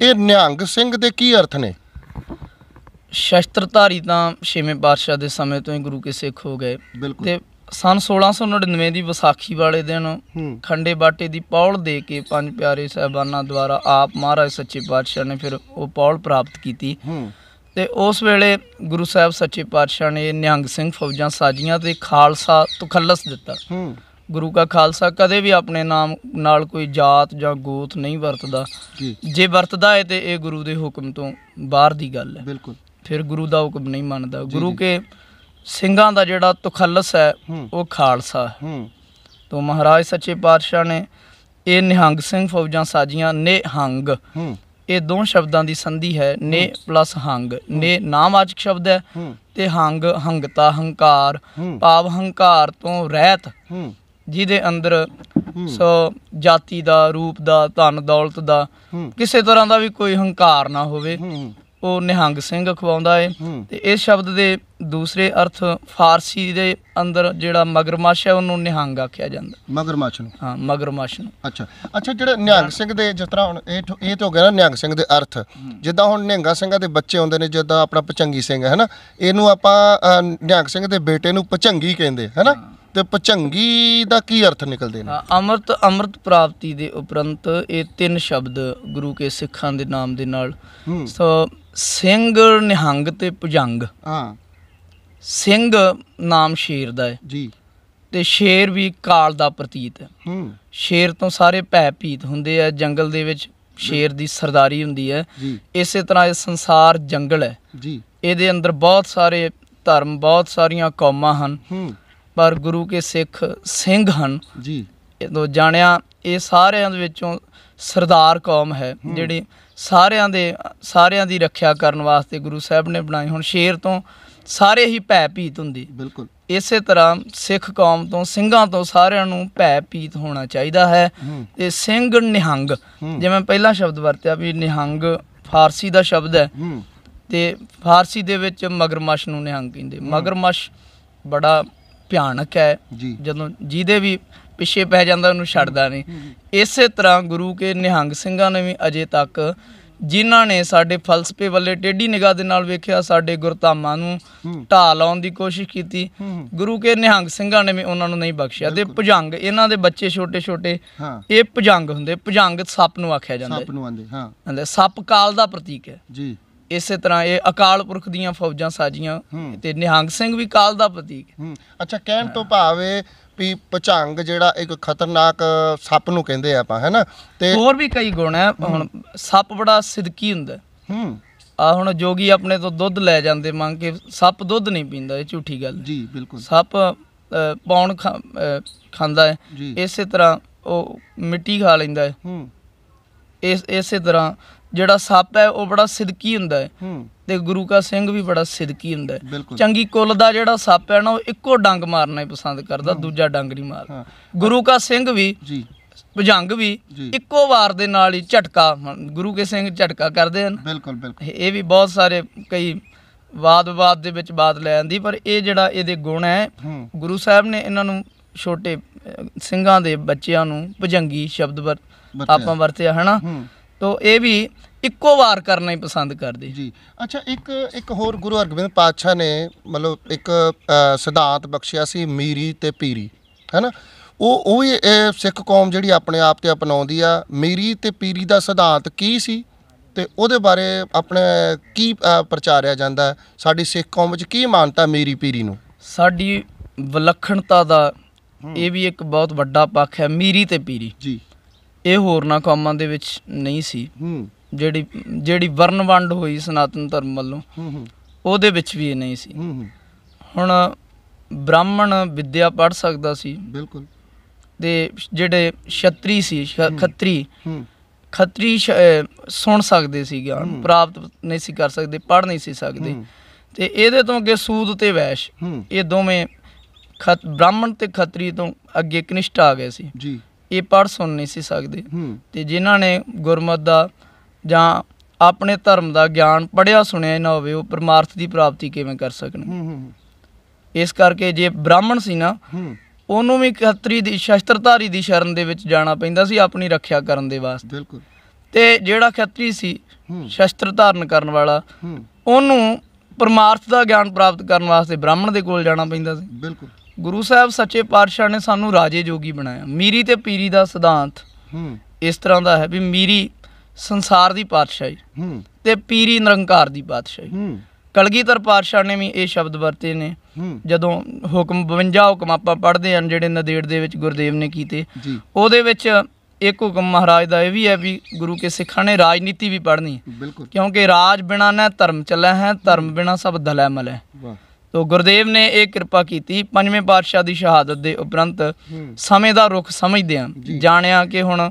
ਇਹ ਨਿਹੰਗ ਸਿੰਘ ਦੇ ਕੀ ਅਰਥ ਨੇ ਸ਼ਸਤਰਧਾਰੀ ਤਾਂ ਛੇਵੇਂ ਪਾਤਸ਼ਾਹ ਦੇ ਸਮੇਂ ਤੋਂ ਹੀ ਗੁਰੂ ਕੇ ਸਿੱਖ ਹੋ ਗਏ ਤੇ ਸਨ 1699 ਦੀ ਵਿਸਾਖੀ ਵਾਲੇ ਦਿਨ ਖੰਡੇ ਬਾਟੇ ਦੀ ਪੌਲ ਦੇ ਕੇ ਪੰਜ ਪਿਆਰੇ ਸਹਿਬਾਨਾਂ ਦੁਆਰਾ ਆਪ ਮਹਾਰਾਜ ਸੱਚੇ ਪਾਤਸ਼ਾਹ ਨੇ ਫਿਰ ਉਹ ਪੌਲ ਪ੍ਰਾਪਤ ਕੀਤੀ ਤੇ ਉਸ ਵੇਲੇ ਗੁਰੂ ਸਾਹਿਬ ਸੱਚੇ ਪਾਤਸ਼ਾਹ ਨੇ ਨਿਹੰਗ ਸਿੰਘ ਫੌਜਾਂ ਸਾਜੀਆਂ ਤੇ ਖਾਲਸਾ ਤਖੱਲਸ ਦਿੱਤਾ ਗੁਰੂ ਦਾ ਖਾਲਸਾ ਕਦੇ ਵੀ ਆਪਣੇ ਨਾਮ ਨਾਲ ਕੋਈ ਜਾਤ ਜਾਂ ਗੋਤ ਨਹੀਂ ਵਰਤਦਾ ਜੇ ਵਰਤਦਾ ਹੈ ਤੇ ਇਹ ਗੁਰੂ ਦੇ ਹੁਕਮ ਤੋਂ ਬਾਹਰ ਦੀ ਗੱਲ ਹੈ ਬਿਲਕੁਲ ਫਿਰ ਗੁਰੂ ਦਾ ਹੁਕਮ ਨਹੀਂ ਮੰਨਦਾ ਗੁਰੂ ਕੇ ਸਿੰਘਾਂ ਦਾ ਜਿਹੜਾ ਤਖੱਲਸ ਹੈ ਉਹ ਖਾਲਸਾ ਹੈ ਤੋਂ ਮਹਾਰਾਜ ਸੱਚੇ ਪਾਤਸ਼ਾਹ ਨੇ ਇਹ ਨਿਹੰਗ ਸਿੰਘ ਫੌਜਾਂ ਸਾਜੀਆਂ ਨੇ ਹੰਗ ਇਹ ਦੋ ਸ਼ਬਦਾਂ ਦੀ ਸੰਧੀ ਹੈ ਨੇ ਪਲੱਸ ਹੰਗ ਨੇ ਨਾਮਵਾਚਕ ਸ਼ਬਦ ਹੈ ਤੇ ਹੰਗ ਹੰਗਤਾ ਹੰਕਾਰ ਪਾਵ ਹੰਕਾਰ ਤੋਂ ਰਹਿਤ ਜਿਹਦੇ ਅੰਦਰ ਸੋ ਜਾਤੀ ਦਾ ਰੂਪ ਦਾ ਧਨ ਦੌਲਤ ਦਾ ਕਿਸੇ ਤਰ੍ਹਾਂ ਦਾ ਵੀ ਕੋਈ ਹੰਕਾਰ ਨਾ ਹੋਵੇ ਉਹ ਨਿਹੰਗ ਸਿੰਘ ਖਵਾਉਂਦਾ ਏ ਤੇ ਇਸ ਸ਼ਬਦ ਦੇ ਦੂਸਰੇ ਅਰਥ ਫਾਰਸੀ ਦੇ ਅੰਦਰ ਜਿਹੜਾ ਮਗਰਮਾਸ਼ ਹੈ ਉਹਨੂੰ ਨਿਹੰਗ ਆਖਿਆ ਜਾਂਦਾ ਮਗਰਮਾਸ਼ ਨੂੰ ਹਾਂ ਮਗਰਮਾਸ਼ ਨੂੰ ਅੱਛਾ ਅੱਛਾ ਜਿਹੜਾ ਨਿਹੰਗ ਸਿੰਘ ਦੇ ਜਿਸ ਤਰ੍ਹਾਂ ਹੁਣ ਇਹ ਇਹ ਤੋਂ ਗਿਆ ਨਿਹੰਗ ਸਿੰਘ ਦੇ ਅਰਥ ਜਿੱਦਾਂ ਹੁਣ ਨਿਹੰਗਾ ਸਿੰਘਾਂ ਦੇ ਬੱਚੇ ਹੁੰਦੇ ਨੇ ਜਿੱਦਾਂ ਆਪਣਾ ਪਚੰਗੀ ਸਿੰਘ ਹੈ ਨਾ ਇਹਨੂੰ ਆਪਾਂ ਨਿਹੰਗ ਸਿੰਘ ਦੇ ਬੇਟੇ ਨੂੰ ਪਚੰਗੀ ਕਹਿੰਦੇ ਹੈ ਨਾ ਤੇ ਪਚੰਗੀ ਦਾ ਕੀ ਅਰਥ ਨਿਕਲਦੇ ਨੇ ਅਮਰਤ ਅਮਰਤ ਪ੍ਰਾਪਤੀ ਦੇ ਉਪਰੰਤ ਇਹ ਤਿੰਨ ਸ਼ਬਦ ਗੁਰੂ ਕੇ ਸਿੱਖਾਂ ਦੇ ਨਾਮ ਦੇ ਨਾਲ ਸੋ ਸਿੰਘ ਨਿਹੰਗ ਤੇ ਭੁਜੰਗ ਹਾਂ ਸਿੰਘ ਨਾਮ ਸ਼ੇਰ ਦਾ ਹੈ ਜੀ ਤੇ ਸ਼ੇਰ ਵੀ ਕਾਲ ਦਾ ਪ੍ਰਤੀਤ ਹੈ ਹੂੰ ਸ਼ੇਰ ਤੋਂ ਸਾਰੇ ਭੈ ਭੀਤ ਹੁੰਦੇ ਆ ਜੰਗਲ ਦੇ ਵਿੱਚ ਸ਼ੇਰ ਦੀ ਸਰਦਾਰੀ ਹੁੰਦੀ ਹੈ ਇਸੇ ਤਰ੍ਹਾਂ ਇਹ ਸੰਸਾਰ ਜੰਗਲ ਹੈ ਜੀ ਇਹਦੇ ਅੰਦਰ ਬਹੁਤ ਸਾਰੇ ਧਰਮ ਬਹੁਤ ਸਾਰੀਆਂ ਕੌਮਾਂ ਹਨ ਪਰ ਗੁਰੂ ਕੇ ਸਿੱਖ ਸਿੰਘ ਹਨ ਜੀ ਜਦੋਂ ਜਾਣਿਆ ਇਹ ਸਾਰਿਆਂ ਦੇ ਵਿੱਚੋਂ ਸਰਦਾਰ ਕੌਮ ਹੈ ਜਿਹੜੀ ਸਾਰਿਆਂ ਦੇ ਸਾਰਿਆਂ ਦੀ ਰੱਖਿਆ ਕਰਨ ਵਾਸਤੇ ਗੁਰੂ ਸਾਹਿਬ ਨੇ ਬਣਾਈ ਹੁਣ ਸ਼ੇਰ ਤੋਂ ਸਾਰੇ ਹੀ ਭੈ ਪੀਤ ਹੁੰਦੀ ਬਿਲਕੁਲ ਇਸੇ ਤਰ੍ਹਾਂ ਸਿੱਖ ਕੌਮ ਤੋਂ ਸਿੰਘਾਂ ਤੋਂ ਸਾਰਿਆਂ ਨੂੰ ਭੈ ਪੀਤ ਹੋਣਾ ਚਾਹੀਦਾ ਹੈ ਤੇ ਸਿੰਘ ਨਿਹੰਗ ਜਿਵੇਂ ਪਹਿਲਾ ਸ਼ਬਦ ਵਰਤਿਆ ਵੀ ਨਿਹੰਗ ਫਾਰਸੀ ਦਾ ਸ਼ਬਦ ਹੈ ਤੇ ਫਾਰਸੀ ਦੇ ਵਿੱਚ ਮਗਰਮੱਛ ਨੂੰ ਨਿਹੰਗ ਕਹਿੰਦੇ ਮਗਰਮੱਛ ਬੜਾ ਭਿਆਨਕ ਹੈ ਜਦੋਂ ਜਿਹਦੇ ਵੀ ਪਿੱਛੇ ਪੈ ਜਾਂਦਾ ਉਹਨੂੰ ਛੱਡਦਾ ਨਹੀਂ ਇਸੇ ਤਰ੍ਹਾਂ ਗੁਰੂ ਕੇ ਨਿਹੰਗ ਸਿੰਘਾਂ ਨੇ ਵੀ ਅਜੇ ਤੱਕ ਜਿਨ੍ਹਾਂ ਨੇ ਸਾਡੇ ਫਲਸਫੇ ਵੱਲੇ ਟੇਢੀ ਨਿਗਾਹ ਦੇ ਨਾਲ ਵੇਖਿਆ ਸਾਡੇ ਗੁਰਧਾਮਾਂ ਨੂੰ ਢਾਹ ਲਾਉਣ ਦੀ ਕੋਸ਼ਿਸ਼ ਕੀਤੀ ਗੁਰੂ ਕੇ ਨਿਹੰਗ ਸਿੰਘਾਂ ਨੇ ਵੀ ਉਹਨਾਂ ਨੂੰ ਨਹੀਂ ਬਖਸ਼ਿਆ ਤੇ ਭੁਜੰਗ ਇਹਨਾਂ ਦੇ ਬੱਚੇ ਛੋਟੇ ਛੋਟੇ ਇਹ ਭੁਜੰਗ ਹੁੰਦੇ ਭੁਜੰਗ ਸੱਪ ਨੂੰ ਆਖਿਆ ਜਾਂਦਾ ਸੱਪ ਨੂੰ ਆਂਦੇ ਹਾਂ ਸੱਪ ਕਾਲ ਦਾ ਪ੍ਰਤੀਕ ਹੈ ਜੀ ਇਸੇ ਤਰ੍ਹਾਂ ਇਹ ਅਕਾਲ ਪੁਰਖ ਦੀਆਂ ਫੌਜਾਂ ਸਾਜੀਆਂ ਤੇ ਨਿਹੰਗ ਸਿੰਘ ਵੀ ਕਾਲ ਦਾ ਪ੍ਰਤੀਕ ਅੱਛਾ ਕਹਿਣ ਤੋਂ ਭਾਵੇਂ ਵੀ ਪਚੰਗ ਜਿਹੜਾ ਇੱਕ ਖਤਰਨਾਕ ਸੱਪ ਨੂੰ ਕਹਿੰਦੇ ਆਪਾਂ ਹੈਨਾ ਤੇ ਹੋਰ ਵੀ ਕਈ ਗੁਣ ਹੈ ਹੁਣ ਸੱਪ ਬੜਾ ਸਿਦਕੀ ਹੁੰਦਾ ਹੂੰ ਆ ਹੁਣ ਜੋਗੀ ਆਪਣੇ ਤੋਂ ਦੁੱਧ ਲੈ ਜਾਂਦੇ ਮੰਗ ਕੇ ਸੱਪ ਦੁੱਧ ਨਹੀਂ ਪੀਂਦਾ ਇਹ ਝੂਠੀ ਗੱਲ ਜੀ ਬਿਲਕੁਲ ਸੱਪ ਪੌਣ ਖਾਂਦਾ ਹੈ ਇਸੇ ਤਰ੍ਹਾਂ ਉਹ ਮਿੱਟੀ ਖਾ ਲੈਂਦਾ ਹੈ ਹੂੰ ਇਸ ਇਸੇ ਤਰ੍ਹਾਂ ਜਿਹੜਾ ਸੱਪ ਹੈ ਉਹ ਬੜਾ ਸਿਦਕੀ ਹੁੰਦਾ ਹੈ ਤੇ ਗੁਰੂ ਕਾ ਸਿੰਘ ਵੀ ਬੜਾ ਸਿਦਕੀ ਹੁੰਦਾ ਹੈ ਚੰਗੀ ਕੁੱਲ ਦਾ ਜਿਹੜਾ ਸੱਪ ਹੈ ਨਾ ਉਹ ਇੱਕੋ ਡੰਗ ਮਾਰਨਾ ਹੀ ਪਸੰਦ ਕਰਦਾ ਦੂਜਾ ਡੰਗ ਨਹੀਂ ਮਾਰਦਾ ਗੁਰੂ ਕਾ ਸਿੰਘ ਵੀ ਜੀ ਭਜੰਗ ਵੀ ਇੱਕੋ ਵਾਰ ਦੇ ਨਾਲ ਹੀ ਝਟਕਾ ਗੁਰੂ ਕੇ ਸਿੰਘ ਝਟਕਾ ਕਰਦੇ ਹਨ ਬਿਲਕੁਲ ਬਿਲਕੁਲ ਇਹ ਵੀ ਬਹੁਤ ਸਾਰੇ ਕਈ ਵਾਦ ਵਿਵਾਦ ਦੇ ਵਿੱਚ ਬਾਤ ਲੈ ਆਂਦੀ ਪਰ ਇਹ ਜਿਹੜਾ ਇਹਦੇ ਗੁਣ ਹੈ ਗੁਰੂ ਸਾਹਿਬ ਨੇ ਇਹਨਾਂ ਨੂੰ ਛੋਟੇ ਸਿੰਘਾਂ ਦੇ ਬੱਚਿਆਂ ਨੂੰ ਭਜੰਗੀ ਸ਼ਬਦ ਆਪਾਂ ਵਰਤਿਆ ਹਨਾ ਤੋਂ ਇਹ ਵੀ ਇੱਕੋ ਵਾਰ ਕਰਨਾ ਹੀ ਪਸੰਦ ਕਰਦੇ ਜੀ ਅੱਛਾ ਇੱਕ ਇੱਕ ਹੋਰ ਗੁਰੂ ਹਰਗੋਬਿੰਦ ਪਾਤਸ਼ਾਹ ਨੇ ਮਤਲਬ ਇੱਕ ਸਿਧਾਂਤ ਬਖਸ਼ਿਆ ਸੀ ਮੀਰੀ ਤੇ ਪੀਰੀ ਹੈਨਾ ਉਹ ਉਹ ਵੀ ਸਿੱਖ ਕੌਮ ਜਿਹੜੀ ਆਪਣੇ ਆਪ ਤੇ ਅਪਣਾਉਂਦੀ ਆ ਮੀਰੀ ਤੇ ਪੀਰੀ ਦਾ ਸਿਧਾਂਤ ਕੀ ਸੀ ਤੇ ਉਹਦੇ ਬਾਰੇ ਆਪਣੇ ਕੀ ਪ੍ਰਚਾਰਿਆ ਜਾਂਦਾ ਸਾਡੀ ਸਿੱਖ ਕੌਮ ਵਿੱਚ ਕੀ ਮਾਨਤਾ ਮੀਰੀ ਪੀਰੀ ਨੂੰ ਸਾਡੀ ਵਿਲੱਖਣਤਾ ਦਾ ਇਹ ਵੀ ਇੱਕ ਬਹੁਤ ਵੱਡਾ ਪੱਖ ਹੈ ਮੀਰੀ ਤੇ ਪੀਰੀ ਜੀ ਇਹ ਹੋਰਨਾਂ ਕੰਮਾਂ ਦੇ ਵਿੱਚ ਨਹੀਂ ਸੀ ਜਿਹੜੀ ਜਿਹੜੀ ਵਰਨ ਵੰਡ ਹੋਈ ਸਨਾਤਨ ਧਰਮ ਵੱਲੋਂ ਉਹਦੇ ਵਿੱਚ ਵੀ ਇਹ ਨਹੀਂ ਸੀ ਹੁਣ ਬ੍ਰਾਹਮਣ ਵਿਦਿਆ ਪੜ ਸਕਦਾ ਸੀ ਬਿਲਕੁਲ ਤੇ ਜਿਹੜੇ ਛਤਰੀ ਸੀ ਖੱਤਰੀ ਖੱਤਰੀ ਸੁਣ ਸਕਦੇ ਸੀ ਗਿਆਨ ਪ੍ਰਾਪਤ ਨਹੀਂ ਸੀ ਕਰ ਸਕਦੇ ਪੜ ਨਹੀਂ ਸੀ ਸਕਦੇ ਤੇ ਇਹਦੇ ਤੋਂ ਅੱਗੇ ਸੂਦ ਤੇ ਵੈਸ਼ ਇਹ ਦੋਵੇਂ ਬ੍ਰਾਹਮਣ ਤੇ ਖੱਤਰੀ ਤੋਂ ਅੱਗੇ ਕਨਿਸ਼ਟ ਆ ਗਏ ਸੀ ਜੀ ਇਹ ਪੜ੍ਹ ਸੁਣ ਨਹੀਂ ਸੀ ਸਕਦੇ ਤੇ ਜਿਨ੍ਹਾਂ ਨੇ ਗੁਰਮਤ ਦਾ ਜਾਂ ਆਪਣੇ ਧਰਮ ਦਾ ਗਿਆਨ ਪੜਿਆ ਸੁਣਿਆ ਨਾ ਹੋਵੇ ਉਹ ਪਰਮਾਰਥ ਦੀ ਪ੍ਰਾਪਤੀ ਕਿਵੇਂ ਕਰ ਸਕਣਗੇ ਇਸ ਕਰਕੇ ਜੇ ਬ੍ਰਾਹਮਣ ਸੀ ਨਾ ਉਹਨੂੰ ਵੀ ਖੱਤਰੀ ਦੀ ਸ਼ਸਤਰਧਾਰੀ ਦੀ ਸ਼ਰਨ ਦੇ ਵਿੱਚ ਜਾਣਾ ਪੈਂਦਾ ਸੀ ਆਪਣੀ ਰੱਖਿਆ ਕਰਨ ਦੇ ਵਾਸਤੇ ਬਿਲਕੁਲ ਤੇ ਜਿਹੜਾ ਖੱਤਰੀ ਸੀ ਸ਼ਸਤਰ ਧਾਰਨ ਕਰਨ ਵਾਲਾ ਉਹਨੂੰ ਪਰਮਾਰਥ ਦਾ ਗਿਆਨ ਪ੍ਰਾਪਤ ਕਰਨ ਵਾਸਤੇ ਬ੍ਰਾਹਮਣ ਦੇ ਕੋਲ ਜਾਣਾ ਪੈਂਦਾ ਸੀ ਬਿਲਕੁਲ ਗੁਰੂ ਸਾਹਿਬ ਸੱਚੇ ਪਾਤਸ਼ਾਹ ਨੇ ਸਾਨੂੰ ਰਾਜੇ ਜੋਗੀ ਬਣਾਇਆ ਮੀਰੀ ਤੇ ਪੀਰੀ ਦਾ ਸਿਧਾਂਤ ਹੂੰ ਇਸ ਤਰ੍ਹਾਂ ਦਾ ਹੈ ਵੀ ਮੀਰੀ ਸੰਸਾਰ ਦੀ ਪਾਤਸ਼ਾਹੀ ਹੂੰ ਤੇ ਪੀਰੀ ਨਿਰੰਕਾਰ ਦੀ ਪਾਤਸ਼ਾਹੀ ਹੂੰ ਕਲਗੀਧਰ ਪਾਤਸ਼ਾਹ ਨੇ ਵੀ ਇਹ ਸ਼ਬਦ ਵਰਤੇ ਨੇ ਜਦੋਂ ਹੁਕਮ 52 ਹੁਕਮ ਆਪਾਂ ਪੜ੍ਹਦੇ ਹਾਂ ਜਿਹੜੇ ਨਦੇੜ ਦੇ ਵਿੱਚ ਗੁਰਦੇਵ ਨੇ ਕੀਤੇ ਉਹਦੇ ਵਿੱਚ ਇੱਕ ਹੁਕਮ ਮਹਾਰਾਜ ਦਾ ਇਹ ਵੀ ਹੈ ਵੀ ਗੁਰੂ ਕੇ ਸਿੱਖਾਂ ਨੇ ਰਾਜਨੀਤੀ ਵੀ ਪੜ੍ਹਨੀ ਕਿਉਂਕਿ ਰਾਜ ਬਿਨਾ ਨਾ ਧਰਮ ਚੱਲਿਆ ਹੈ ਧਰਮ ਬਿਨਾ ਸਭ ਦਲੈ ਮਲੈ ਵਾਹ ਤੋ ਗੁਰਦੇਵ ਨੇ ਇਹ ਕਿਰਪਾ ਕੀਤੀ ਪੰਜਵੇਂ ਪਾਤਸ਼ਾਹ ਦੀ ਸ਼ਹਾਦਤ ਦੇ ਉਪਰੰਤ ਸਮੇਂ ਦਾ ਰੁਖ ਸਮਝਦੇ ਆ ਜਾਣਿਆ ਕਿ ਹੁਣ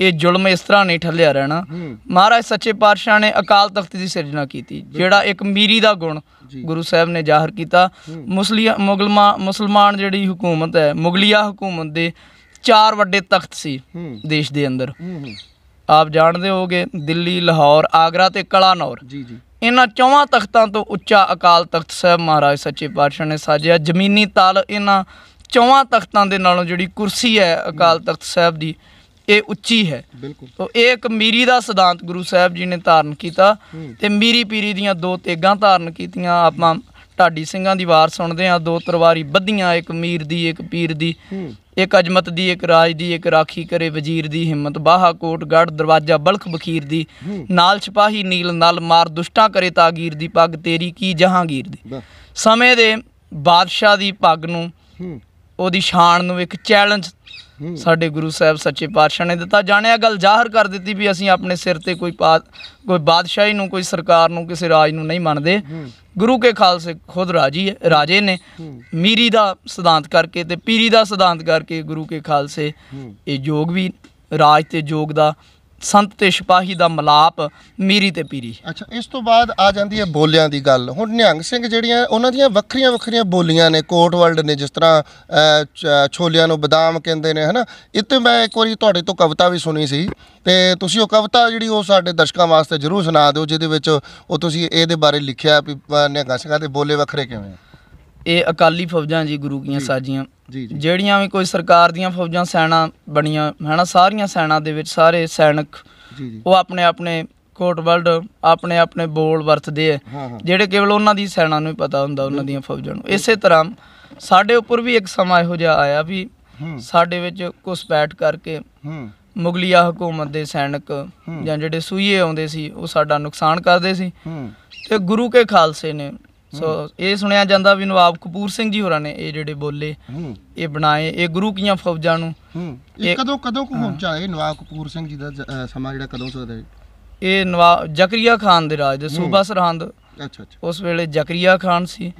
ਇਹ ਜ਼ੁਲਮ ਇਸ ਤਰ੍ਹਾਂ ਨਹੀਂ ਠੱਲਿਆ ਰਹਿਣਾ ਮਹਾਰਾਜ ਸੱਚੇ ਪਾਤਸ਼ਾਹ ਨੇ ਅਕਾਲ ਤਖਤ ਦੀ ਸਿਰਜਣਾ ਕੀਤੀ ਜਿਹੜਾ ਇੱਕ ਮੀਰੀ ਦਾ ਗੁਣ ਗੁਰੂ ਸਾਹਿਬ ਨੇ ਜ਼ਾਹਰ ਕੀਤਾ ਮੁਗਲਮਾ ਮੁਸਲਮਾਨ ਜਿਹੜੀ ਹਕੂਮਤ ਹੈ ਮੁਗਲੀਆ ਹਕੂਮਤ ਦੇ ਚਾਰ ਵੱਡੇ ਤਖਤ ਸੀ ਦੇਸ਼ ਦੇ ਅੰਦਰ ਆਪ ਜਾਣਦੇ ਹੋਗੇ ਦਿੱਲੀ ਲਾਹੌਰ ਆਗਰਾ ਤੇ ਕਲਾਨੌਰ ਜੀ ਜੀ ਇਹਨਾਂ ਚੌਵਾਂ ਤਖਤਾਂ ਤੋਂ ਉੱਚਾ ਅਕਾਲ ਤਖਤ ਸਾਹਿਬ ਮਹਾਰਾਜ ਸੱਚੇ ਪਾਤਸ਼ਾਹ ਨੇ ਸਾਜਿਆ ਜ਼ਮੀਨੀ ਤਲ ਇਹਨਾਂ ਚੌਵਾਂ ਤਖਤਾਂ ਦੇ ਨਾਲੋਂ ਜਿਹੜੀ ਕੁਰਸੀ ਹੈ ਅਕਾਲ ਤਖਤ ਸਾਹਿਬ ਦੀ ਇਹ ਉੱਚੀ ਹੈ ਤੋ ਇਹ ਇੱਕ ਮੀਰੀ ਦਾ ਸਿਧਾਂਤ ਗੁਰੂ ਸਾਹਿਬ ਜੀ ਨੇ ਧਾਰਨ ਕੀਤਾ ਤੇ ਮੀਰੀ ਪੀਰੀ ਦੀਆਂ ਦੋ ਤੇਗਾਂ ਧਾਰਨ ਕੀਤੀਆਂ ਆਪਾਂ ਢਾਡੀ ਸਿੰਘਾਂ ਦੀ ਵਾਰ ਸੁਣਦੇ ਆ ਦੋ ਤਰਵਾਰੀ ਬੱਧੀਆਂ ਇੱਕ ਮੀਰ ਦੀ ਇੱਕ ਪੀਰ ਦੀ ਇੱਕ ਅਜਮਤ ਦੀ ਇੱਕ ਰਾਜ ਦੀ ਇੱਕ ਰਾਖੀ ਕਰੇ ਵਜ਼ੀਰ ਦੀ ਹਿੰਮਤ ਬਾਹਾ ਕੋਟ ਗੜ ਦਰਵਾਜਾ ਬਲਖ ਬਖੀਰ ਦੀ ਨਾਲ ਸਿਪਾਹੀ ਨੀਲ ਨਾਲ ਮਾਰ ਦੁਸ਼ਟਾਂ ਕਰੇ ਤਾਗੀਰ ਦੀ ਪੱਗ ਤੇਰੀ ਕੀ ਜਹਾਂਗੀਰ ਦੀ ਸਮੇਂ ਦੇ ਬਾਦਸ਼ਾਹ ਦੀ ਪੱਗ ਨੂੰ ਉਹਦੀ ਸ਼ਾਨ ਨੂੰ ਇੱਕ ਚੈਲੰਜ ਸਾਡੇ ਗੁਰੂ ਸਾਹਿਬ ਸੱਚੇ ਪਾਤਸ਼ਾਹ ਨੇ ਦਿੱਤਾ ਜਾਣਿਆ ਗੱਲ ਜ਼ਾਹਰ ਕਰ ਦਿੱਤੀ ਵੀ ਅਸੀਂ ਆਪਣੇ ਸਿਰ ਤੇ ਕੋਈ ਕੋਈ ਬਾਦਸ਼ਾਹੀ ਨੂੰ ਕੋਈ ਸਰਕਾਰ ਨੂੰ ਕਿਸੇ ਰਾਜ ਨੂੰ ਨਹੀਂ ਮੰਨਦੇ ਗੁਰੂ ਕੇ ਖਾਲਸੇ ਖੁਦ ਰਾਜੀ ਹੈ ਰਾਜੇ ਨੇ ਮੀਰੀ ਦਾ ਸਿਧਾਂਤ ਕਰਕੇ ਤੇ ਪੀਰੀ ਦਾ ਸਿਧਾਂਤ ਕਰਕੇ ਗੁਰੂ ਕੇ ਖਾਲਸੇ ਇਹ ਯੋਗ ਵੀ ਰਾਜ ਤੇ ਯੋਗ ਦਾ ਸੰਤ ਤੇ ਸਿਪਾਹੀ ਦਾ ਮਲਾਪ ਮੀਰੀ ਤੇ ਪੀਰੀ ਅੱਛਾ ਇਸ ਤੋਂ ਬਾਅਦ ਆ ਜਾਂਦੀ ਹੈ ਬੋਲਿਆਂ ਦੀ ਗੱਲ ਹੁਣ ਨਿਹੰਗ ਸਿੰਘ ਜਿਹੜੀਆਂ ਉਹਨਾਂ ਦੀਆਂ ਵੱਖਰੀਆਂ ਵੱਖਰੀਆਂ ਬੋਲੀਆਂ ਨੇ ਕੋਟ ਵਰਲਡ ਨੇ ਜਿਸ ਤਰ੍ਹਾਂ ਛੋਲਿਆਂ ਨੂੰ ਬਦਾਮ ਕਹਿੰਦੇ ਨੇ ਹਨਾ ਇੱਥੇ ਮੈਂ ਇੱਕ ਵਾਰੀ ਤੁਹਾਡੇ ਤੋਂ ਕਵਿਤਾ ਵੀ ਸੁਣੀ ਸੀ ਤੇ ਤੁਸੀਂ ਉਹ ਕਵਿਤਾ ਜਿਹੜੀ ਉਹ ਸਾਡੇ ਦਰਸ਼ਕਾਂ ਵਾਸਤੇ ਜ਼ਰੂਰ ਸੁਣਾ ਦਿਓ ਜਿਹਦੇ ਵਿੱਚ ਉਹ ਤੁਸੀਂ ਇਹਦੇ ਬਾਰੇ ਲਿਖਿਆ ਵੀ ਨਿਹੰਗ ਸਿੰਘਾਂ ਦੇ ਬੋਲੇ ਵੱਖਰੇ ਕਿਵੇਂ ਇਹ ਅਕਾਲੀ ਫੌਜਾਂ ਜੀ ਗੁਰੂ ਕੀਆਂ ਸਾਜੀਆਂ ਜਿਹੜੀਆਂ ਵੀ ਕੋਈ ਸਰਕਾਰ ਦੀਆਂ ਫੌਜਾਂ ਸੈਨਾ ਬਣੀਆਂ ਹਨਾ ਸਾਰੀਆਂ ਸੈਨਾ ਦੇ ਵਿੱਚ ਸਾਰੇ ਸੈਨਿਕ ਉਹ ਆਪਣੇ ਆਪਣੇ ਕੋਟ ਵਰਡ ਆਪਣੇ ਆਪਣੇ ਬੋਲ ਵਰਤਦੇ ਆ ਜਿਹੜੇ ਕੇਵਲ ਉਹਨਾਂ ਦੀ ਸੈਨਾ ਨੂੰ ਹੀ ਪਤਾ ਹੁੰਦਾ ਉਹਨਾਂ ਦੀਆਂ ਫੌਜਾਂ ਨੂੰ ਇਸੇ ਤਰ੍ਹਾਂ ਸਾਡੇ ਉੱਪਰ ਵੀ ਇੱਕ ਸਮਾਂ ਇਹੋ ਜਿਹਾ ਆਇਆ ਵੀ ਸਾਡੇ ਵਿੱਚ ਬੈਠ ਕਰਕੇ ਮੁਗਲੀਆ ਹਕੂਮਤ ਦੇ ਸੈਨਿਕ ਜਾਂ ਜਿਹੜੇ ਸੂਈਏ ਆਉਂਦੇ ਸੀ ਉਹ ਸਾਡਾ ਨੁਕਸਾਨ ਕਰਦੇ ਸੀ ਤੇ ਗੁਰੂ ਕੇ ਖਾਲਸੇ ਨੇ ਸੋ ਇਹ ਸੁਣਿਆ ਜਾਂਦਾ ਵੀ ਨਵਾਬ ਕਪੂਰ ਸਿੰਘ ਜੀ ਹੋਰਾਂ ਨੇ ਇਹ ਜਿਹੜੇ ਬੋਲੇ ਇਹ ਬਣਾਏ ਇਹ ਗੁਰੂ ਕੀਆਂ ਫੌਜਾਂ ਨੂੰ ਇਹ ਕਦੋਂ ਕਦੋਂ ਕੁ ਪਹੁੰਚਾ ਇਹ ਨਵਾਬ ਕਪੂਰ ਸਿੰਘ ਜੀ ਦਾ ਸਮਾਂ ਜਿਹੜਾ ਕਦੋਂ ਸਕਦਾ ਹੈ ਇਹ ਨਵਾਬ ਜ਼ਕਰੀਆ ਖਾਨ ਦੇ ਰਾਜ ਦੇ ਸੂਬਾ ਸਰਹੰਦ ਅੱਛਾ ਅੱਛਾ ਉਸ ਵੇਲੇ ਜ਼ਕਰੀਆ ਖਾਨ ਸੀ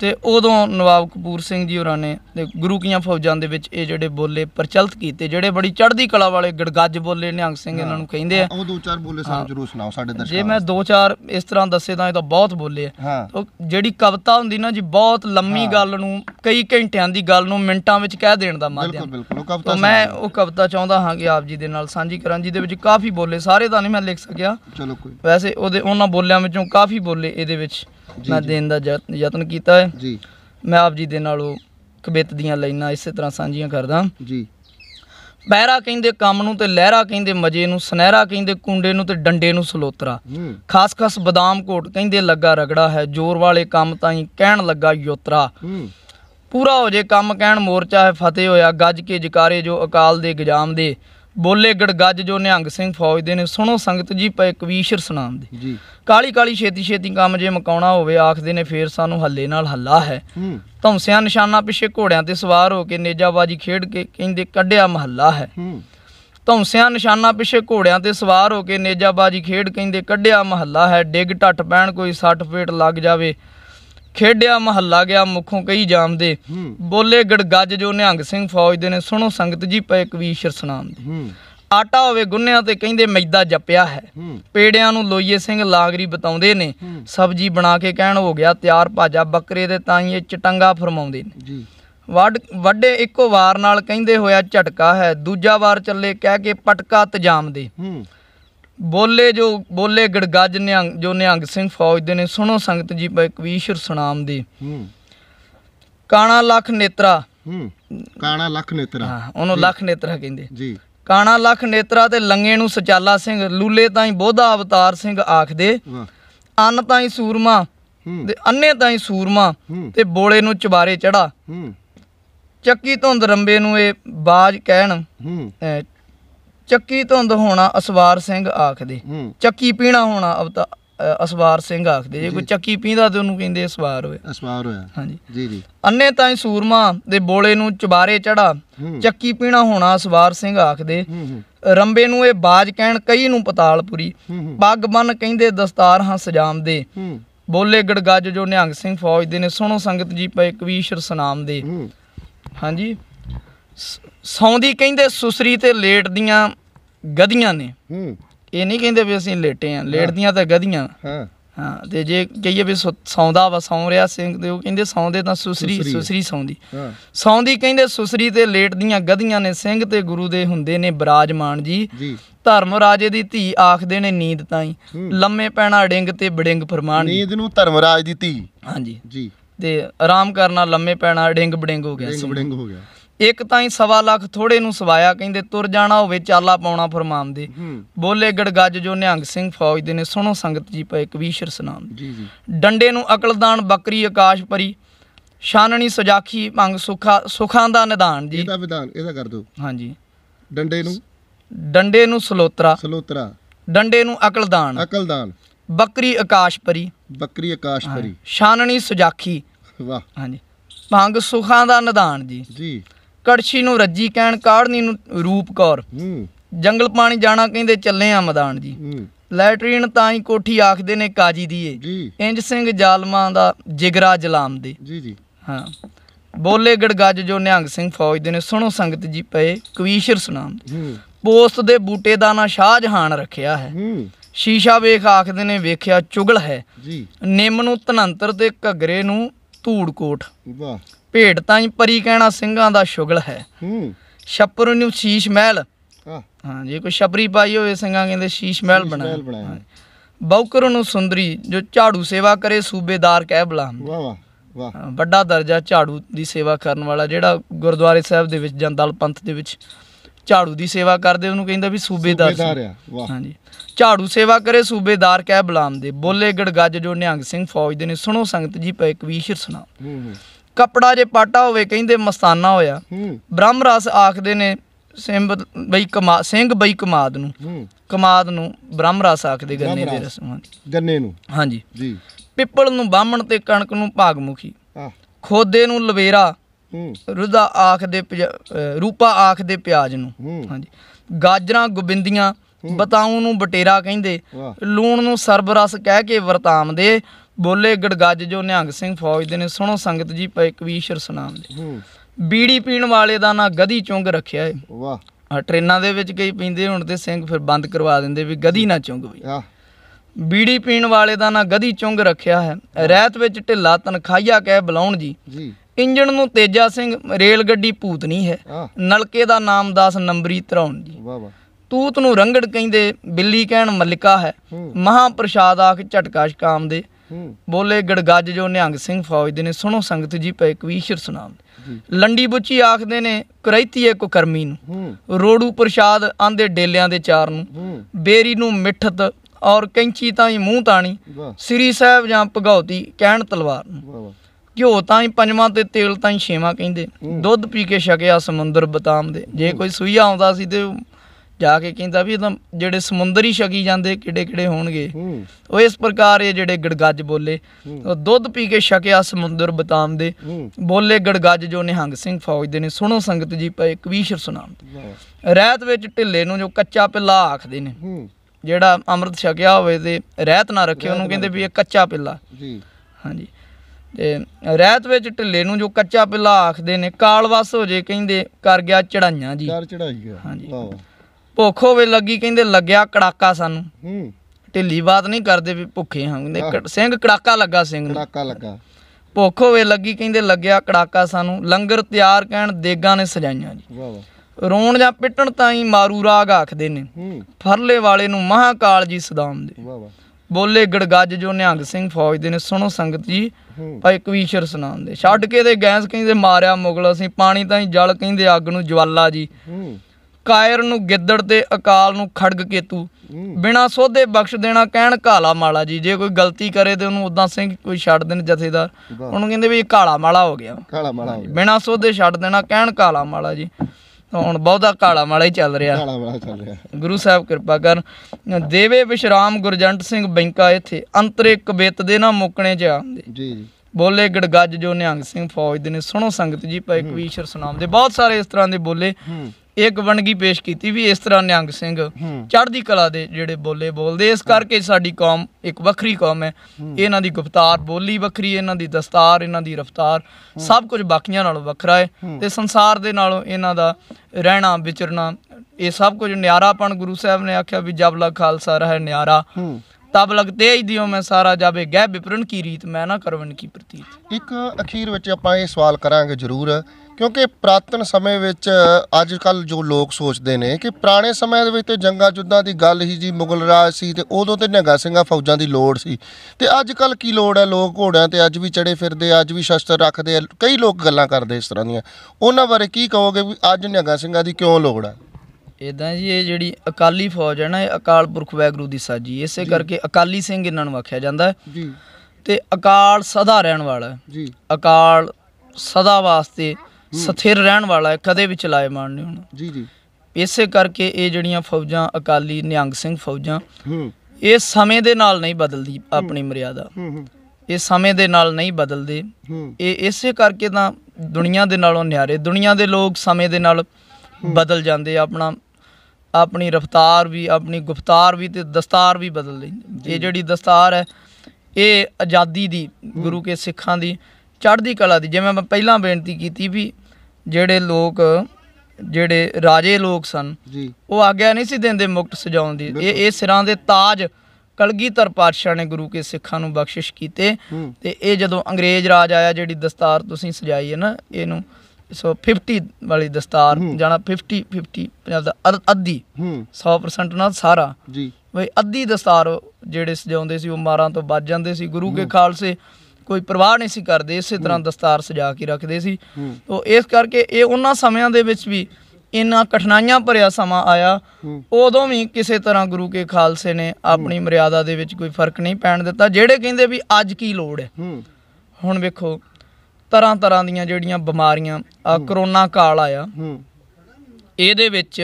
ਤੇ ਉਦੋਂ ਨਵਾਬ ਕਪੂਰ ਸਿੰਘ ਜੀ ਹੋਰਾਂ ਨੇ ਗੁਰੂ ਕੀਆਂ ਫੌਜਾਂ ਦੇ ਵਿੱਚ ਇਹ ਜਿਹੜੇ ਬੋਲੇ ਪ੍ਰਚਲਿਤ ਕੀਤੇ ਜਿਹੜੇ ਬੜੀ ਚੜ੍ਹਦੀ ਕਲਾ ਵਾਲੇ ਗੜਗੱਜ ਬੋਲੇ ਨਿਹੰਗ ਸਿੰਘ ਇਹਨਾਂ ਨੂੰ ਕਹਿੰਦੇ ਆ ਉਹ ਦੋ ਚਾਰ ਬੋਲੇ ਸਾਨੂੰ ਜਰੂਰ ਸੁਣਾਓ ਸਾਡੇ ਦਰਸ਼ਕਾਂ ਜੇ ਮੈਂ ਦੋ ਚਾਰ ਇਸ ਤਰ੍ਹਾਂ ਦੱਸੇ ਤਾਂ ਇਹ ਤਾਂ ਬਹੁਤ ਬੋਲੇ ਆ ਜਿਹੜੀ ਕਵਿਤਾ ਹੁੰਦੀ ਨਾ ਜੀ ਬਹੁਤ ਲੰਮੀ ਗੱਲ ਨੂੰ ਕਈ ਘੰਟਿਆਂ ਦੀ ਗੱਲ ਨੂੰ ਮਿੰਟਾਂ ਵਿੱਚ ਕਹਿ ਦੇਣ ਦਾ ਮਾਧਿਅਮ ਬਿਲਕੁਲ ਬਿਲਕੁਲ ਉਹ ਕਵਿਤਾ ਮੈਂ ਉਹ ਕਵਿਤਾ ਚਾਹੁੰਦਾ ਹਾਂ ਕਿ ਆਪ ਜੀ ਦੇ ਨਾਲ ਸਾਂਝੀ ਕਰਾਂ ਜਿਹਦੇ ਵਿੱਚ ਕਾਫੀ ਬੋਲੇ ਸਾਰੇ ਤਾਂ ਨਹੀਂ ਮੈਂ ਲਿਖ ਸਕਿਆ ਚਲੋ ਕੋਈ ਵੈਸੇ ਉਹਦੇ ਉਹਨਾਂ ਬੋਲਿਆਂ ਵਿੱਚੋਂ ਕਾਫੀ ਬੋਲੇ ਇਹਦੇ ਵਿੱਚ ਮੈਂ ਦੇਣ ਦਾ ਯਤਨ ਕੀਤਾ ਹੈ ਜੀ ਮੈਂ ਆਪ ਜੀ ਦੇ ਨਾਲੋਂ ਕਵਿਤ ਦੀਆਂ ਲਾਈਨਾਂ ਇਸੇ ਤਰ੍ਹਾਂ ਸਾਂਝੀਆਂ ਕਰਦਾ ਜੀ ਪੈਰਾ ਕਹਿੰਦੇ ਕੰਮ ਨੂੰ ਤੇ ਲਹਿਰਾ ਕਹਿੰਦੇ ਮਜੇ ਨੂੰ ਸੁਨਹਿਰਾ ਕਹਿੰਦੇ ਕੁੰਡੇ ਨੂੰ ਤੇ ਡੰਡੇ ਨੂੰ ਸਲੋਤਰਾ ਖਾਸ ਖਾਸ ਬਦਾਮ ਕੋਟ ਕਹਿੰਦੇ ਲੱਗਾ ਰਗੜਾ ਹੈ ਜ਼ੋਰ ਵਾਲੇ ਕੰਮ ਤਾਂ ਹੀ ਕਹਿਣ ਲੱਗਾ ਯੋਤਰਾ ਹੂੰ ਪੂਰਾ ਹੋ ਜੇ ਕੰਮ ਕਹਿਣ ਮੋਰਚਾ ਹੈ ਫਤਿਹ ਹੋਇਆ ਗੱਜ ਕੇ ਜਕਾਰੇ ਜੋ ਅਕਾਲ ਦੇ ਗਜਾਮ ਦੇ ਬੋਲੇ ਗੜਗੱਜ ਜੋ ਨਿਹੰਗ ਸਿੰਘ ਫੌਜ ਦੇ ਨੇ ਸੁਣੋ ਸੰਗਤ ਜੀ ਪਏ ਕਵੀਸ਼ਰ ਸੁਣਾਉਣ ਸੁਣਾਉਂਦੇ ਜੀ ਕਾਲੀ ਕਾਲੀ ਛੇਤੀ ਛੇਤੀ ਕੰਮ ਜੇ ਮਕਾਉਣਾ ਹੋਵੇ ਆਖਦੇ ਨੇ ਫੇਰ ਸਾਨੂੰ ਹੱਲੇ ਨਾਲ ਹੱਲਾ ਹੈ ਧੌਂਸਿਆਂ ਨਿਸ਼ਾਨਾ ਪਿੱਛੇ ਘੋੜਿਆਂ ਤੇ ਸਵਾਰ ਹੋ ਕੇ ਨੇਜਾਬਾਜੀ ਖੇਡ ਕੇ ਕਹਿੰਦੇ ਕੱਢਿਆ ਮਹੱਲਾ ਹੈ ਧੌਂਸਿਆਂ ਨਿਸ਼ਾਨਾ ਪਿੱਛੇ ਘੋੜਿਆਂ ਤੇ ਸਵਾਰ ਹੋ ਕੇ ਨੇਜਾਬਾਜੀ ਖੇਡ ਕਹਿੰਦੇ ਕੱਢਿਆ ਮਹੱਲਾ ਹੈ ਡਿੱਗ ਟੱਟ ਪੈਣ ਕੋਈ 60 ਫੇਟ ਲੱਗ ਜਾਵੇ ਖੇਡਿਆ ਮਹੱਲਾ ਗਿਆ ਮੁਖੋਂ ਕਈ ਜਾਮ ਦੇ ਬੋਲੇ ਗੜਗੱਜ ਜੋ ਨਿਹੰਗ ਸਿੰਘ ਫੌਜ ਦੇ ਨੇ ਸੁਣੋ ਸੰਗਤ ਜੀ ਪਏ ਕਵੀਸ਼ਰ ਸੁਨਾਮ ਦੇ ਆਟਾ ਹੋਵੇ ਗੁੰਨਿਆਂ ਤੇ ਕਹਿੰਦੇ ਮੈਦਾ ਜੱਪਿਆ ਹੈ ਪੇੜਿਆਂ ਨੂੰ ਲੋਈਏ ਸਿੰਘ ਲਾਗਰੀ ਬਤਾਉਂਦੇ ਨੇ ਸਬਜੀ ਬਣਾ ਕੇ ਕਹਿਣ ਹੋ ਗਿਆ ਤਿਆਰ ਭਾਜਾ ਬੱਕਰੇ ਦੇ ਤਾਂ ਇਹ ਚਟੰਗਾ ਫਰਮਾਉਂਦੇ ਨੇ ਜੀ ਵੱਡ ਵੱਡੇ ਇੱਕੋ ਵਾਰ ਨਾਲ ਕਹਿੰਦੇ ਹੋਇਆ ਝਟਕਾ ਹੈ ਦੂਜਾ ਵਾਰ ਚੱਲੇ ਕਹਿ ਕੇ ਪਟਕਾ ਤਜਾਮ ਦੇ ਬੋਲੇ ਜੋ ਬੋਲੇ ਗੜਗੱਜ ਨਿਹੰਗ ਜੋ ਨਿਹੰਗ ਸਿੰਘ ਫੌਜ ਦੇ ਨੇ ਸੁਣੋ ਸੰਗਤ ਜੀ ਬਈ ਕਵੀਸ਼ਰ ਸੁਨਾਮ ਦੀ ਕਾਣਾ ਲੱਖ ਨੇਤਰਾ ਹੂੰ ਕਾਣਾ ਲੱਖ ਨੇਤਰਾ ਹਾਂ ਉਹਨੂੰ ਲੱਖ ਨੇਤਰਾ ਕਹਿੰਦੇ ਜੀ ਕਾਣਾ ਲੱਖ ਨੇਤਰਾ ਤੇ ਲੰਗੇ ਨੂੰ ਸਚਾਲਾ ਸਿੰਘ ਲੂਲੇ ਤਾਈ ਬੋਧਾ ਅਵਤਾਰ ਸਿੰਘ ਆਖਦੇ ਅੰਨ ਤਾਈ ਸੂਰਮਾ ਤੇ ਅੰਨੇ ਤਾਈ ਸੂਰਮਾ ਤੇ ਬੋਲੇ ਨੂੰ ਚਵਾਰੇ ਚੜਾ ਹੂੰ ਚੱਕੀ ਧੁੰਦ ਰੰਬੇ ਨੂੰ ਇਹ ਬਾਜ ਕਹਿਣ ਹੂੰ ਚੱਕੀ ਧੁੰਦ ਹੋਣਾ ਅਸਵਾਰ ਸਿੰਘ ਆਖਦੇ ਚੱਕੀ ਪੀਣਾ ਹੋਣਾ ਅਵਤਾ ਅਸਵਾਰ ਸਿੰਘ ਆਖਦੇ ਜੇ ਕੋਈ ਚੱਕੀ ਪੀਂਦਾ ਤੇ ਉਹਨੂੰ ਕਹਿੰਦੇ ਅਸਵਾਰ ਹੋਇਆ ਅਸਵਾਰ ਹੋਇਆ ਹਾਂਜੀ ਜੀ ਜੀ ਅੰਨੇ ਤਾਂ ਸੂਰਮਾ ਦੇ ਬੋਲੇ ਨੂੰ ਚਬਾਰੇ ਚੜਾ ਚੱਕੀ ਪੀਣਾ ਹੋਣਾ ਅਸਵਾਰ ਸਿੰਘ ਆਖਦੇ ਰੰਬੇ ਨੂੰ ਇਹ ਬਾਜ ਕਹਿਣ ਕਈ ਨੂੰ ਪਤਾਲਪੁਰੀ ਪੱਗ ਬੰਨ ਕਹਿੰਦੇ ਦਸਤਾਰ ਹਾਂ ਸਜਾਮ ਦੇ ਬੋਲੇ ਗੜਗੱਜ ਜੋ ਨਿਹੰਗ ਸਿੰਘ ਫੌਜ ਦੇ ਨੇ ਸੁਣੋ ਸੰਗਤ ਜੀ ਪਏ ਕਵੀਸ਼ਰ ਸਨਾਮ ਦੇ ਹਾਂਜੀ ਸੌਂਦੀ ਕਹਿੰਦੇ ਸੁਸਰੀ ਤੇ ਲੇਟਦੀਆਂ ਗਧੀਆਂ ਨੇ ਹੂੰ ਇਹ ਨਹੀਂ ਕਹਿੰਦੇ ਵੀ ਅਸੀਂ ਲੇਟੇ ਆ ਲੇਟਦੀਆਂ ਤਾਂ ਗਧੀਆਂ ਹਾਂ ਹਾਂ ਤੇ ਜੇ ਕਹੀਏ ਵੀ ਸੌਂਦਾ ਵਾ ਸੌਂ ਰਿਆ ਸਿੰਘ ਤੇ ਉਹ ਕਹਿੰਦੇ ਸੌਂਦੇ ਤਾਂ ਸੁਸਰੀ ਸੁਸਰੀ ਸੌਂਦੀ ਸੌਂਦੀ ਕਹਿੰਦੇ ਸੁਸਰੀ ਤੇ ਲੇਟਦੀਆਂ ਗਧੀਆਂ ਨੇ ਸਿੰਘ ਤੇ ਗੁਰੂ ਦੇ ਹੁੰਦੇ ਨੇ ਬਰਾਜਮਾਨ ਜੀ ਧਰਮ ਰਾਜੇ ਦੀ ਧੀ ਆਖਦੇ ਨੇ ਨੀਂਦ ਤਾਈ ਲੰਮੇ ਪੈਣਾ ਡਿੰਗ ਤੇ ਬਡਿੰਗ ਫਰਮਾਨ ਨੀਂਦ ਨੂੰ ਧਰਮ ਰਾਜ ਦੀ ਧੀ ਹਾਂਜੀ ਜੀ ਤੇ ਆਰਾਮ ਕਰਨਾ ਲੰਮੇ ਪੈਣਾ ਡਿੰਗ ਬਡਿੰਗ ਹੋ ਗਿਆ ਡਿੰਗ ਹੋ ਗਿਆ ਇੱਕ ਤਾਂ ਹੀ ਸਵਾ ਲੱਖ ਥੋੜੇ ਨੂੰ ਸਵਾਇਆ ਕਹਿੰਦੇ ਤੁਰ ਜਾਣਾ ਹੋਵੇ ਚਾਲਾ ਪਾਉਣਾ ਫਰਮਾਨ ਦੇ ਬੋਲੇ ਗੜਗੱਜ ਜੋ ਨਿਹੰਗ ਸਿੰਘ ਫੌਜ ਦੇ ਨੇ ਸੁਣੋ ਸੰਗਤ ਜੀ ਪਏ ਕਵੀਸ਼ਰ ਸੁਨਾਮ ਜੀ ਜੀ ਡੰਡੇ ਨੂੰ ਅਕਲਦਾਨ ਬੱਕਰੀ ਆਕਾਸ਼ ਪਰੀ ਸ਼ਾਨਣੀ ਸੁਜਾਖੀ ਭੰਗ ਸੁਖਾ ਸੁਖਾਂ ਦਾ ਨਿਦਾਨ ਜੀ ਇਹਦਾ ਵਿਧਾਨ ਇਹਦਾ ਕਰ ਦਿਓ ਹਾਂਜੀ ਡੰਡੇ ਨੂੰ ਡੰਡੇ ਨੂੰ ਸਲੋਤਰਾ ਸਲੋਤਰਾ ਡੰਡੇ ਨੂੰ ਅਕਲਦਾਨ ਅਕਲਦਾਨ ਬੱਕਰੀ ਆਕਾਸ਼ ਪਰੀ ਬੱਕਰੀ ਆਕਾਸ਼ ਪਰੀ ਸ਼ਾਨਣੀ ਸੁਜਾਖੀ ਵਾਹ ਹਾਂਜੀ ਭੰਗ ਸੁਖਾਂ ਦਾ ਨਿਦਾਨ ਜੀ ਜੀ ਕੜਛੀ ਨੂੰ ਰੱਜੀ ਕਹਿਣ ਕਾੜਨੀ ਨੂੰ ਰੂਪ ਕੌਰ ਜੰਗਲ ਪਾਣੀ ਜਾਣਾ ਕਹਿੰਦੇ ਚੱਲੇ ਆ ਮੈਦਾਨ ਜੀ ਲੈਟਰੀਨ ਤਾਂ ਹੀ ਕੋਠੀ ਆਖਦੇ ਨੇ ਕਾਜੀ ਦੀ ਏ ਇੰਜ ਸਿੰਘ ਜਾਲਮਾਂ ਦਾ ਜਿਗਰਾ ਜਲਾਮ ਦੇ ਜੀ ਜੀ ਹਾਂ ਬੋਲੇ ਗੜਗੱਜ ਜੋ ਨਿਹੰਗ ਸਿੰਘ ਫੌਜ ਦੇ ਨੇ ਸੁਣੋ ਸੰਗਤ ਜੀ ਪਏ ਕਵੀਸ਼ਰ ਸੁਨਾਮ ਪੋਸਤ ਦੇ ਬੂਟੇ ਦਾ ਨਾਂ ਜਹਾਨ ਰੱਖਿਆ ਹੈ ਸ਼ੀਸ਼ਾ ਵੇਖ ਆਖਦੇ ਨੇ ਵੇਖਿਆ ਚੁਗਲ ਹੈ ਜੀ ਨਿੰਮ ਨੂੰ ਤਨੰਤਰ ਤੇ ਘਗਰੇ ਨੂੰ ਧੂੜ ਕੋਟ ਵਾਹ ਭੇਡ ਤਾਂ ਹੀ ਪਰੀ ਕਹਿਣਾ ਸਿੰਘਾਂ ਦਾ ਸ਼ੁਗਲ ਹੈ ਹੂੰ ਛੱਪਰ ਨੂੰ ਸ਼ੀਸ਼ ਮਹਿਲ ਹਾਂ ਜੇ ਕੋਈ ਛਪਰੀ ਪਾਈ ਹੋਵੇ ਸਿੰਘਾਂ ਕਹਿੰਦੇ ਸ਼ੀਸ਼ ਮਹਿਲ ਬਣਾਇਆ ਬੌਕਰ ਨੂੰ ਸੁੰਦਰੀ ਜੋ ਝਾੜੂ ਸੇਵਾ ਕਰੇ ਸੂਬੇਦਾਰ ਕਹਿ ਬਲਾ ਵਾਹ ਵਾਹ ਵਾਹ ਵੱਡਾ ਦਰਜਾ ਝਾੜੂ ਦੀ ਸੇਵਾ ਕਰਨ ਵਾਲਾ ਜਿਹੜਾ ਗੁਰਦੁਆਰੇ ਸਾਹਿਬ ਦੇ ਵਿੱਚ ਜਾਂ ਦਲ ਪੰਥ ਦੇ ਵਿੱਚ ਝਾੜੂ ਦੀ ਸੇਵਾ ਕਰਦੇ ਉਹਨੂੰ ਕਹਿੰਦਾ ਵੀ ਸੂਬੇਦਾਰ ਹਾਂਜੀ ਝਾੜੂ ਸੇਵਾ ਕਰੇ ਸੂਬੇਦਾਰ ਕਹਿ ਬਲਾਮ ਦੇ ਬੋਲੇ ਗੜਗੱਜ ਜੋ ਨਿਹੰਗ ਸਿੰਘ ਫੌਜ ਦੇ ਨੇ ਸੁਣੋ ਸੰਗਤ ਜੀ ਪੈ ਇੱਕ ਵੀਸ਼ਰ ਸੁਣਾ ਕਪੜਾ ਜੇ ਪਾਟਾ ਹੋਵੇ ਕਹਿੰਦੇ ਮਸਤਾਨਾ ਹੋਇਆ ਬ੍ਰਹਮ ਰਸ ਆਖਦੇ ਨੇ ਸਿੰਘ ਬਈ ਕਮਾ ਸਿੰਘ ਬਈ ਕਮਾਦ ਨੂੰ ਕਮਾਦ ਨੂੰ ਬ੍ਰਹਮ ਰਸ ਆਖਦੇ ਗੰਨੇ ਦੇ ਰਸ ਗੰਨੇ ਨੂੰ ਹਾਂਜੀ ਜੀ ਪਿੱਪਲ ਨੂੰ ਬਾਹਮਣ ਤੇ ਕਣਕ ਨੂੰ ਭਾਗਮੁਖੀ ਖੋਦੇ ਨੂੰ ਲਵੇਰਾ ਰੁਦਾ ਆਖਦੇ ਰੂਪਾ ਆਖਦੇ ਪਿਆਜ ਨੂੰ ਹਾਂਜੀ ਗਾਜਰਾਂ ਗੋਬਿੰਦੀਆਂ ਬਤਾਉ ਨੂੰ ਬਟੇਰਾ ਕਹਿੰਦੇ ਲੂਣ ਨੂੰ ਸਰਬਰਸ ਕਹਿ ਕੇ ਵਰਤਾਮ ਦੇ ਬੋਲੇ ਗੜਗੱਜ ਜੋ ਨਿਹੰਗ ਸਿੰਘ ਫੌਜ ਦੇ ਨੇ ਸੁਣੋ ਸੰਗਤ ਜੀ ਪਏ ਕਵੀਸ਼ਰ ਸੁਨਾਮ ਦੇ ਬੀੜੀ ਪੀਣ ਵਾਲੇ ਦਾ ਨਾਂ ਗਦੀ ਚੁੰਗ ਰੱਖਿਆ ਏ ਵਾਹ ਆ ਟ੍ਰੇਨਾਂ ਦੇ ਵਿੱਚ ਕਈ ਪੀਂਦੇ ਹੁਣ ਤੇ ਸਿੰਘ ਫਿਰ ਬੰਦ ਕਰਵਾ ਦਿੰਦੇ ਵੀ ਗਦੀ ਨਾ ਚੁੰਗ ਵੀ ਬੀੜੀ ਪੀਣ ਵਾਲੇ ਦਾ ਨਾ ਗਦੀ ਚੁੰਗ ਰੱਖਿਆ ਹੈ ਰਹਿਤ ਵਿੱਚ ਢਿੱਲਾ ਤਨਖਾਇਆ ਕਹਿ ਬੁਲਾਉਣ ਜੀ ਜੀ ਇੰਜਣ ਨੂੰ ਤੇਜਾ ਸਿੰਘ ਰੇਲ ਗੱਡੀ ਭੂਤਨੀ ਹੈ ਨਲਕੇ ਦਾ ਨਾਮ ਦਾਸ ਨੰਬਰੀ ਤਰਾਉਣ ਜੀ ਵਾਹ ਵਾਹ ਤੂਤ ਨੂੰ ਰੰਗੜ ਕਹਿੰਦੇ ਬਿੱਲੀ ਕਹਿਣ ਮਲਿਕਾ ਹੈ ਮਹਾ ਪ੍ਰਸ਼ਾਦ ਆਖ ਝਟਕਾ ਸ਼ਕਾਮ ਦੇ ਬੋਲੇ ਗੜਗੱਜ ਜੋ ਨਿਹੰਗ ਸਿੰਘ ਫੌਜ ਦੇ ਨੇ ਸੁਣੋ ਸੰਗਤ ਜੀ ਪੈ ਕਵੀਸ਼ਰ ਸੁਨਾਮ ਲੰਡੀ ਬੁੱਚੀ ਆਖਦੇ ਨੇ ਕਰੈਤੀਏ ਕੋ ਕਰਮੀ ਨੂੰ ਰੋੜੂ ਪ੍ਰਸ਼ਾਦ ਆਂਦੇ ਡੇਲਿਆਂ ਦੇ ਚਾਰ ਨੂੰ ਬੇਰੀ ਨੂੰ ਮਿੱਠਤ ਔਰ ਕੈਂਚੀ ਤਾਂ ਹੀ ਮੂੰਹ ਤਾਣੀ ਸ੍ਰੀ ਸਾਹਿਬ ਜਾਂ ਭਗਉਤੀ ਕਹਿਣ ਤਲਵਾਰ ਨੂੰ ਘਿਓ ਤਾਂ ਹੀ ਪੰਜਵਾਂ ਤੇ ਤੇਲ ਤਾਂ ਹੀ ਛੇਵਾਂ ਕਹਿੰਦੇ ਦੁੱਧ ਪੀ ਕੇ ਛਕਿਆ ਸਮੁੰਦਰ ਬਤਾਮ ਦੇ ਜੇ ਕੋਈ ਸੂਈ ਆਉਂਦਾ ਸੀ ਤੇ ਜਾ ਕੇ ਕਹਿੰਦਾ ਵੀ ਇਹਦਾ ਜਿਹੜੇ ਸਮੁੰਦਰੀ ਛਕੀ ਜਾਂਦੇ ਕਿਹੜੇ ਕਿਹੜੇ ਹੋਣਗੇ ਉਹ ਇਸ ਪ੍ਰਕਾਰ ਇਹ ਜਿਹੜੇ ਗੜਗੱਜ ਬੋਲੇ ਦੁੱਧ ਪੀ ਕੇ ਛਕਿਆ ਸਮੁੰਦਰ ਬਤਾਮ ਦੇ ਬੋਲੇ ਗੜਗੱਜ ਜੋ ਨਿਹੰਗ ਸਿੰਘ ਫੌਜ ਦੇ ਨੇ ਸੁਣੋ ਸੰਗਤ ਜੀ ਪਏ ਕਵੀਸ਼ਰ ਸੁਨਾਮ ਰਹਿਤ ਵਿੱਚ ਢਿੱਲੇ ਨੂੰ ਜੋ ਕੱਚਾ ਪਿੱਲਾ ਆਖਦੇ ਨੇ ਜਿਹੜਾ ਅੰਮ੍ਰਿਤ ਛਕਿਆ ਹੋਵੇ ਤੇ ਰਹਿਤ ਨਾ ਰੱਖੇ ਉਹਨੂੰ ਕਹਿੰਦੇ ਵੀ ਇਹ ਕੱਚਾ ਪਿੱਲਾ ਜੀ ਹਾਂਜੀ ਤੇ ਰਹਿਤ ਵਿੱਚ ਢਿੱਲੇ ਨੂੰ ਜੋ ਕੱਚਾ ਪਿੱਲਾ ਆਖਦੇ ਨੇ ਕਾਲਵਸ ਹੋ ਜੇ ਕਹਿੰਦੇ ਕਰ ਗਿਆ ਚੜਾਈਆਂ ਜੀ ਕਰ ਚੜਾਈ ਗਿਆ ਹਾਂਜੀ ਵਾਹ ਭੁੱਖ ਹੋਵੇ ਲੱਗੀ ਕਹਿੰਦੇ ਲੱਗਿਆ ਕੜਾਕਾ ਸਾਨੂੰ ਹੂੰ ਢਿੱਲੀ ਬਾਤ ਨਹੀਂ ਕਰਦੇ ਵੀ ਭੁੱਖੇ ਹਾਂ ਕਹਿੰਦੇ ਸਿੰਘ ਕੜਾਕਾ ਲੱਗਾ ਸਿੰਘ ਨੂੰ ਕੜਾਕਾ ਲੱਗਾ ਭੁੱਖ ਹੋਵੇ ਲੱਗੀ ਕਹਿੰਦੇ ਲੱਗਿਆ ਕੜਾਕਾ ਸਾਨੂੰ ਲੰਗਰ ਤਿਆਰ ਕਹਿਣ ਦੇਗਾ ਨੇ ਸਜਾਈਆਂ ਜੀ ਵਾਹ ਵਾਹ ਰੋਣ ਜਾਂ ਪਿੱਟਣ ਤਾਂ ਹੀ ਮਾਰੂ ਰਾਗ ਆਖਦੇ ਨੇ ਫਰਲੇ ਵਾਲੇ ਨੂੰ ਮਹਾਕਾਲ ਜੀ ਸਦਾਮ ਦੇ ਵਾਹ ਵਾਹ ਬੋਲੇ ਗੜਗੱਜ ਜੋ ਨਿਹੰਗ ਸਿੰਘ ਫੌਜ ਦੇ ਨੇ ਸੁਣੋ ਸੰਗਤ ਜੀ ਭਾਈ ਕਵੀਸ਼ਰ ਸੁਣਾਉਂਦੇ ਛੱਡ ਕੇ ਤੇ ਗੈਂਸ ਕਹਿੰਦੇ ਮਾਰਿਆ ਮੁਗਲ ਅਸੀਂ ਪਾਣੀ ਤਾਂ ਹੀ ਜਲ ਕਹਿੰਦੇ ਅੱਗ ਨੂੰ ਜਵਾਲਾ ਜੀ ਕਾਇਰ ਨੂੰ ਗਿੱਦੜ ਤੇ ਅਕਾਲ ਨੂੰ ਖੜਗ ਕੇਤੂ ਬਿਨਾ ਸੋਧੇ ਬਖਸ਼ ਦੇਣਾ ਕਹਿਣ ਕਾਲਾ ਮਾਲਾ ਜੀ ਜੇ ਕੋਈ ਗਲਤੀ ਕਰੇ ਤੇ ਉਹਨੂੰ ਉਦਾਂ ਸਿੰਘ ਕੋਈ ਛੱਡ ਦੇਣ ਜਥੇਦਾਰ ਉਹਨੂੰ ਕਹਿੰਦੇ ਵੀ ਇਹ ਕਾਲਾ ਮਾਲਾ ਹੋ ਗਿਆ ਕਾਲਾ ਮਾਲਾ ਹੋ ਗਿਆ ਬਿਨਾ ਸੋਧੇ ਛੱਡ ਦੇਣਾ ਕਹਿਣ ਕਾਲਾ ਮਾਲਾ ਜੀ ਹੁਣ ਬਹੁਤਾ ਕਾਲਾ ਮਾਲਾ ਹੀ ਚੱਲ ਰਿਹਾ ਕਾਲਾ ਮਾਲਾ ਚੱਲ ਰਿਹਾ ਗੁਰੂ ਸਾਹਿਬ ਕਿਰਪਾ ਕਰਨ ਦੇਵੇ ਵਿਸ਼ਰਾਮ ਗੁਰਜੰਟ ਸਿੰਘ ਬੈਂਕਾ ਇੱਥੇ ਅੰਤਰੇ ਕਬਿਤ ਦੇ ਨਾ ਮੁੱਕਣੇ ਚ ਆਉਂਦੇ ਜੀ ਜੀ ਬੋਲੇ ਗੜਗੱਜ ਜੋ ਨਿਹੰਗ ਸਿੰਘ ਫੌਜ ਦੇ ਨੇ ਸੁਣੋ ਸੰਗਤ ਜੀ ਭਾਈ ਕਵੀਸ਼ਰ ਸੁਣਾਉਂਦੇ ਬਹੁਤ ਸਾਰੇ ਇਸ ਤਰ੍ਹਾਂ ਦੇ ਬੋਲੇ ਇੱਕ ਵਣਗੀ ਪੇਸ਼ ਕੀਤੀ ਵੀ ਇਸ ਤਰ੍ਹਾਂ ਨਿਹੰਗ ਸਿੰਘ ਚੜ੍ਹਦੀ ਕਲਾ ਦੇ ਜਿਹੜੇ ਬੋਲੇ ਬੋਲਦੇ ਇਸ ਕਰਕੇ ਸਾਡੀ ਕੌਮ ਇੱਕ ਵੱਖਰੀ ਕੌਮ ਹੈ ਇਹਨਾਂ ਦੀ ਗੁਫਤਾਰ ਬੋਲੀ ਵੱਖਰੀ ਇਹਨਾਂ ਦੀ ਦਸਤਾਰ ਇਹਨਾਂ ਦੀ ਰਫਤਾਰ ਸਭ ਕੁਝ ਬਾਕੀਆਂ ਨਾਲੋਂ ਵੱਖਰਾ ਹੈ ਤੇ ਸੰਸਾਰ ਦੇ ਨਾਲੋਂ ਇਹਨਾਂ ਦਾ ਰਹਿਣਾ ਵਿਚਰਨਾ ਇਹ ਸਭ ਕੁਝ ਨਿਆਰਾਪਣ ਗੁਰੂ ਸਾਹਿਬ ਨੇ ਆਖਿਆ ਵੀ ਜਬ ਲਗ ਖਾਲਸਾ ਰਹੇ ਨਿਆਰਾ ਤਬ ਲਗ ਤੇਜ ਦਿਓ ਮੈਂ ਸਾਰਾ ਜਾਵੇ ਗਹਿ ਵਿਪਰਨ ਕੀ ਰੀਤ ਮੈਂ ਨਾ ਕਰਵਨ ਕੀ ਪ੍ਰਤੀਤ ਇੱਕ ਅਖੀਰ ਵਿੱਚ ਆਪਾਂ ਇਹ ਸਵਾਲ ਕਰਾਂਗੇ ਜ਼ਰੂਰ ਕਿਉਂਕਿ ਪ੍ਰਾਤਨ ਸਮੇਂ ਵਿੱਚ ਅੱਜ ਕੱਲ ਜੋ ਲੋਕ ਸੋਚਦੇ ਨੇ ਕਿ ਪੁਰਾਣੇ ਸਮੇਂ ਦੇ ਵਿੱਚ ਤੇ ਜੰਗਾ ਜੁੱਦਾਂ ਦੀ ਗੱਲ ਹੀ ਜੀ ਮੁਗਲ ਰਾਜ ਸੀ ਤੇ ਉਦੋਂ ਤੇ ਨਿਹੰਗਾ ਸਿੰਘਾਂ ਫੌਜਾਂ ਦੀ ਲੋੜ ਸੀ ਤੇ ਅੱਜ ਕੱਲ ਕੀ ਲੋੜ ਹੈ ਲੋਕ ਘੋੜਿਆਂ ਤੇ ਅੱਜ ਵੀ ਚੜੇ ਫਿਰਦੇ ਅੱਜ ਵੀ ਸ਼ਸਤਰ ਰੱਖਦੇ ਆ ਕਈ ਲੋਕ ਗੱਲਾਂ ਕਰਦੇ ਇਸ ਤਰ੍ਹਾਂ ਦੀਆਂ ਉਹਨਾਂ ਬਾਰੇ ਕੀ ਕਹੋਗੇ ਵੀ ਅੱਜ ਨਿਹੰਗਾ ਸਿੰਘਾਂ ਦੀ ਕਿਉਂ ਲੋੜ ਹੈ ਇਦਾਂ ਜੀ ਇਹ ਜਿਹੜੀ ਅਕਾਲੀ ਫੌਜ ਹੈ ਨਾ ਇਹ ਅਕਾਲ ਪੁਰਖ ਵੈਗਰੂ ਦੀ ਸਾਜੀ ਇਸੇ ਕਰਕੇ ਅਕਾਲੀ ਸਿੰਘ ਇਹਨਾਂ ਨੂੰ ਆਖਿਆ ਜਾਂਦਾ ਜੀ ਤੇ ਅਕਾਲ ਸਦਾ ਰਹਿਣ ਵਾਲਾ ਜੀ ਅਕਾਲ ਸਦਾ ਵਾਸਤੇ ਸਥਿਰ ਰਹਿਣ ਵਾਲਾ ਹੈ ਕਦੇ ਵੀ ਮਾਨ ਨਹੀਂ ਹੁਣ ਜੀ ਜੀ ਇਸੇ ਕਰਕੇ ਇਹ ਜਿਹੜੀਆਂ ਫੌਜਾਂ ਅਕਾਲੀ ਨਿਹੰਗ ਸਿੰਘ ਫੌਜਾਂ ਇਹ ਸਮੇਂ ਦੇ ਨਾਲ ਨਹੀਂ ਬਦਲਦੀ ਆਪਣੀ ਮਰਿਆਦਾ ਇਹ ਸਮੇਂ ਦੇ ਨਾਲ ਨਹੀਂ ਬਦਲਦੇ ਇਹ ਇਸੇ ਕਰਕੇ ਤਾਂ ਦੁਨੀਆ ਦੇ ਨਾਲੋਂ ਨਿਆਰੇ ਦੁਨੀਆ ਦੇ ਲੋਕ ਸਮੇਂ ਦੇ ਨਾਲ ਬਦਲ ਜਾਂਦੇ ਆਪਣਾ ਆਪਣੀ ਰਫਤਾਰ ਵੀ ਆਪਣੀ ਗੁਫਤਾਰ ਵੀ ਤੇ ਦਸਤਾਰ ਵੀ ਬਦਲ ਲੈਂਦੇ ਇਹ ਜਿਹੜੀ ਦਸਤਾਰ ਹੈ ਇਹ ਆਜ਼ਾਦੀ ਦੀ ਗੁਰੂ ਕੇ ਸਿੱਖਾਂ ਦੀ ਚੜ੍ਹਦੀ ਕਲਾ ਦੀ ਜਿਵੇਂ ਮੈਂ ਪਹਿਲਾਂ ਬੇਨਤੀ ਕੀਤੀ ਵੀ ਜਿਹੜੇ ਲੋਕ ਜਿਹੜੇ ਰਾਜੇ ਲੋਕ ਸਨ ਉਹ ਆਗਿਆ ਨਹੀਂ ਸੀ ਦਿੰਦੇ ਮੁਕਤ ਸਜਾਉਣ ਦੀ ਇਹ ਇਹ ਸਿਰਾਂ ਦੇ ਤਾਜ ਕਲਗੀਧਰ ਪਾਤਸ਼ਾਹ ਨੇ ਗੁਰੂ ਕੇ ਸਿੱਖਾਂ ਨੂੰ ਬਖਸ਼ਿਸ਼ ਕੀਤੇ ਤੇ ਇਹ ਜਦੋਂ ਅੰਗਰੇਜ਼ ਰਾਜ ਆਇਆ ਜਿਹੜੀ ਦਸਤਾਰ ਤੁਸੀਂ ਸਜਾਈ ਹੈ ਨਾ ਇਹਨੂੰ ਸੋ 50 ਵਾਲੀ ਦਸਤਾਰ ਜਾਣਾ 50 50 ਪੰਜਾਬ ਦਾ ਅੱਧੀ 100% ਨਾਲ ਸਾਰਾ ਜੀ ਬਈ ਅੱਧੀ ਦਸਤਾਰ ਜਿਹੜੇ ਸਜਾਉਂਦੇ ਸੀ ਉਹ ਮਾਰਾਂ ਤੋਂ ਬਚ ਜਾਂਦੇ ਸੀ ਗੁਰੂ ਕੇ ਖਾਲਸੇ ਕੋਈ ਪ੍ਰਵਾਹ ਨਹੀਂ ਸੀ ਕਰਦੇ ਇਸੇ ਤਰ੍ਹਾਂ ਦਸਤਾਰ ਸਜਾ ਕੇ ਰੱਖਦੇ ਸੀ ਤੋਂ ਇਸ ਕਰਕੇ ਇਹ ਉਹਨਾਂ ਸਮਿਆਂ ਦੇ ਵਿੱਚ ਵੀ ਇਨਾ ਕਠਿਨਾਈਆਂ ਭਰਿਆ ਸਮਾਂ ਆਇਆ ਉਦੋਂ ਵੀ ਕਿਸੇ ਤਰ੍ਹਾਂ ਗੁਰੂ ਕੇ ਖਾਲਸੇ ਨੇ ਆਪਣੀ ਮਰਿਆਦਾ ਦੇ ਵਿੱਚ ਕੋਈ ਫਰਕ ਨਹੀਂ ਪੈਣ ਦਿੱਤਾ ਜਿਹੜੇ ਕਹਿੰਦੇ ਵੀ ਅੱਜ ਕੀ ਲੋੜ ਹੈ ਹੁਣ ਵੇਖੋ ਤਰ੍ਹਾਂ ਤਰ੍ਹਾਂ ਦੀਆਂ ਜਿਹੜੀਆਂ ਬਿਮਾਰੀਆਂ ਆ ਕਰੋਨਾ ਕਾਲ ਆਇਆ ਇਹਦੇ ਵਿੱਚ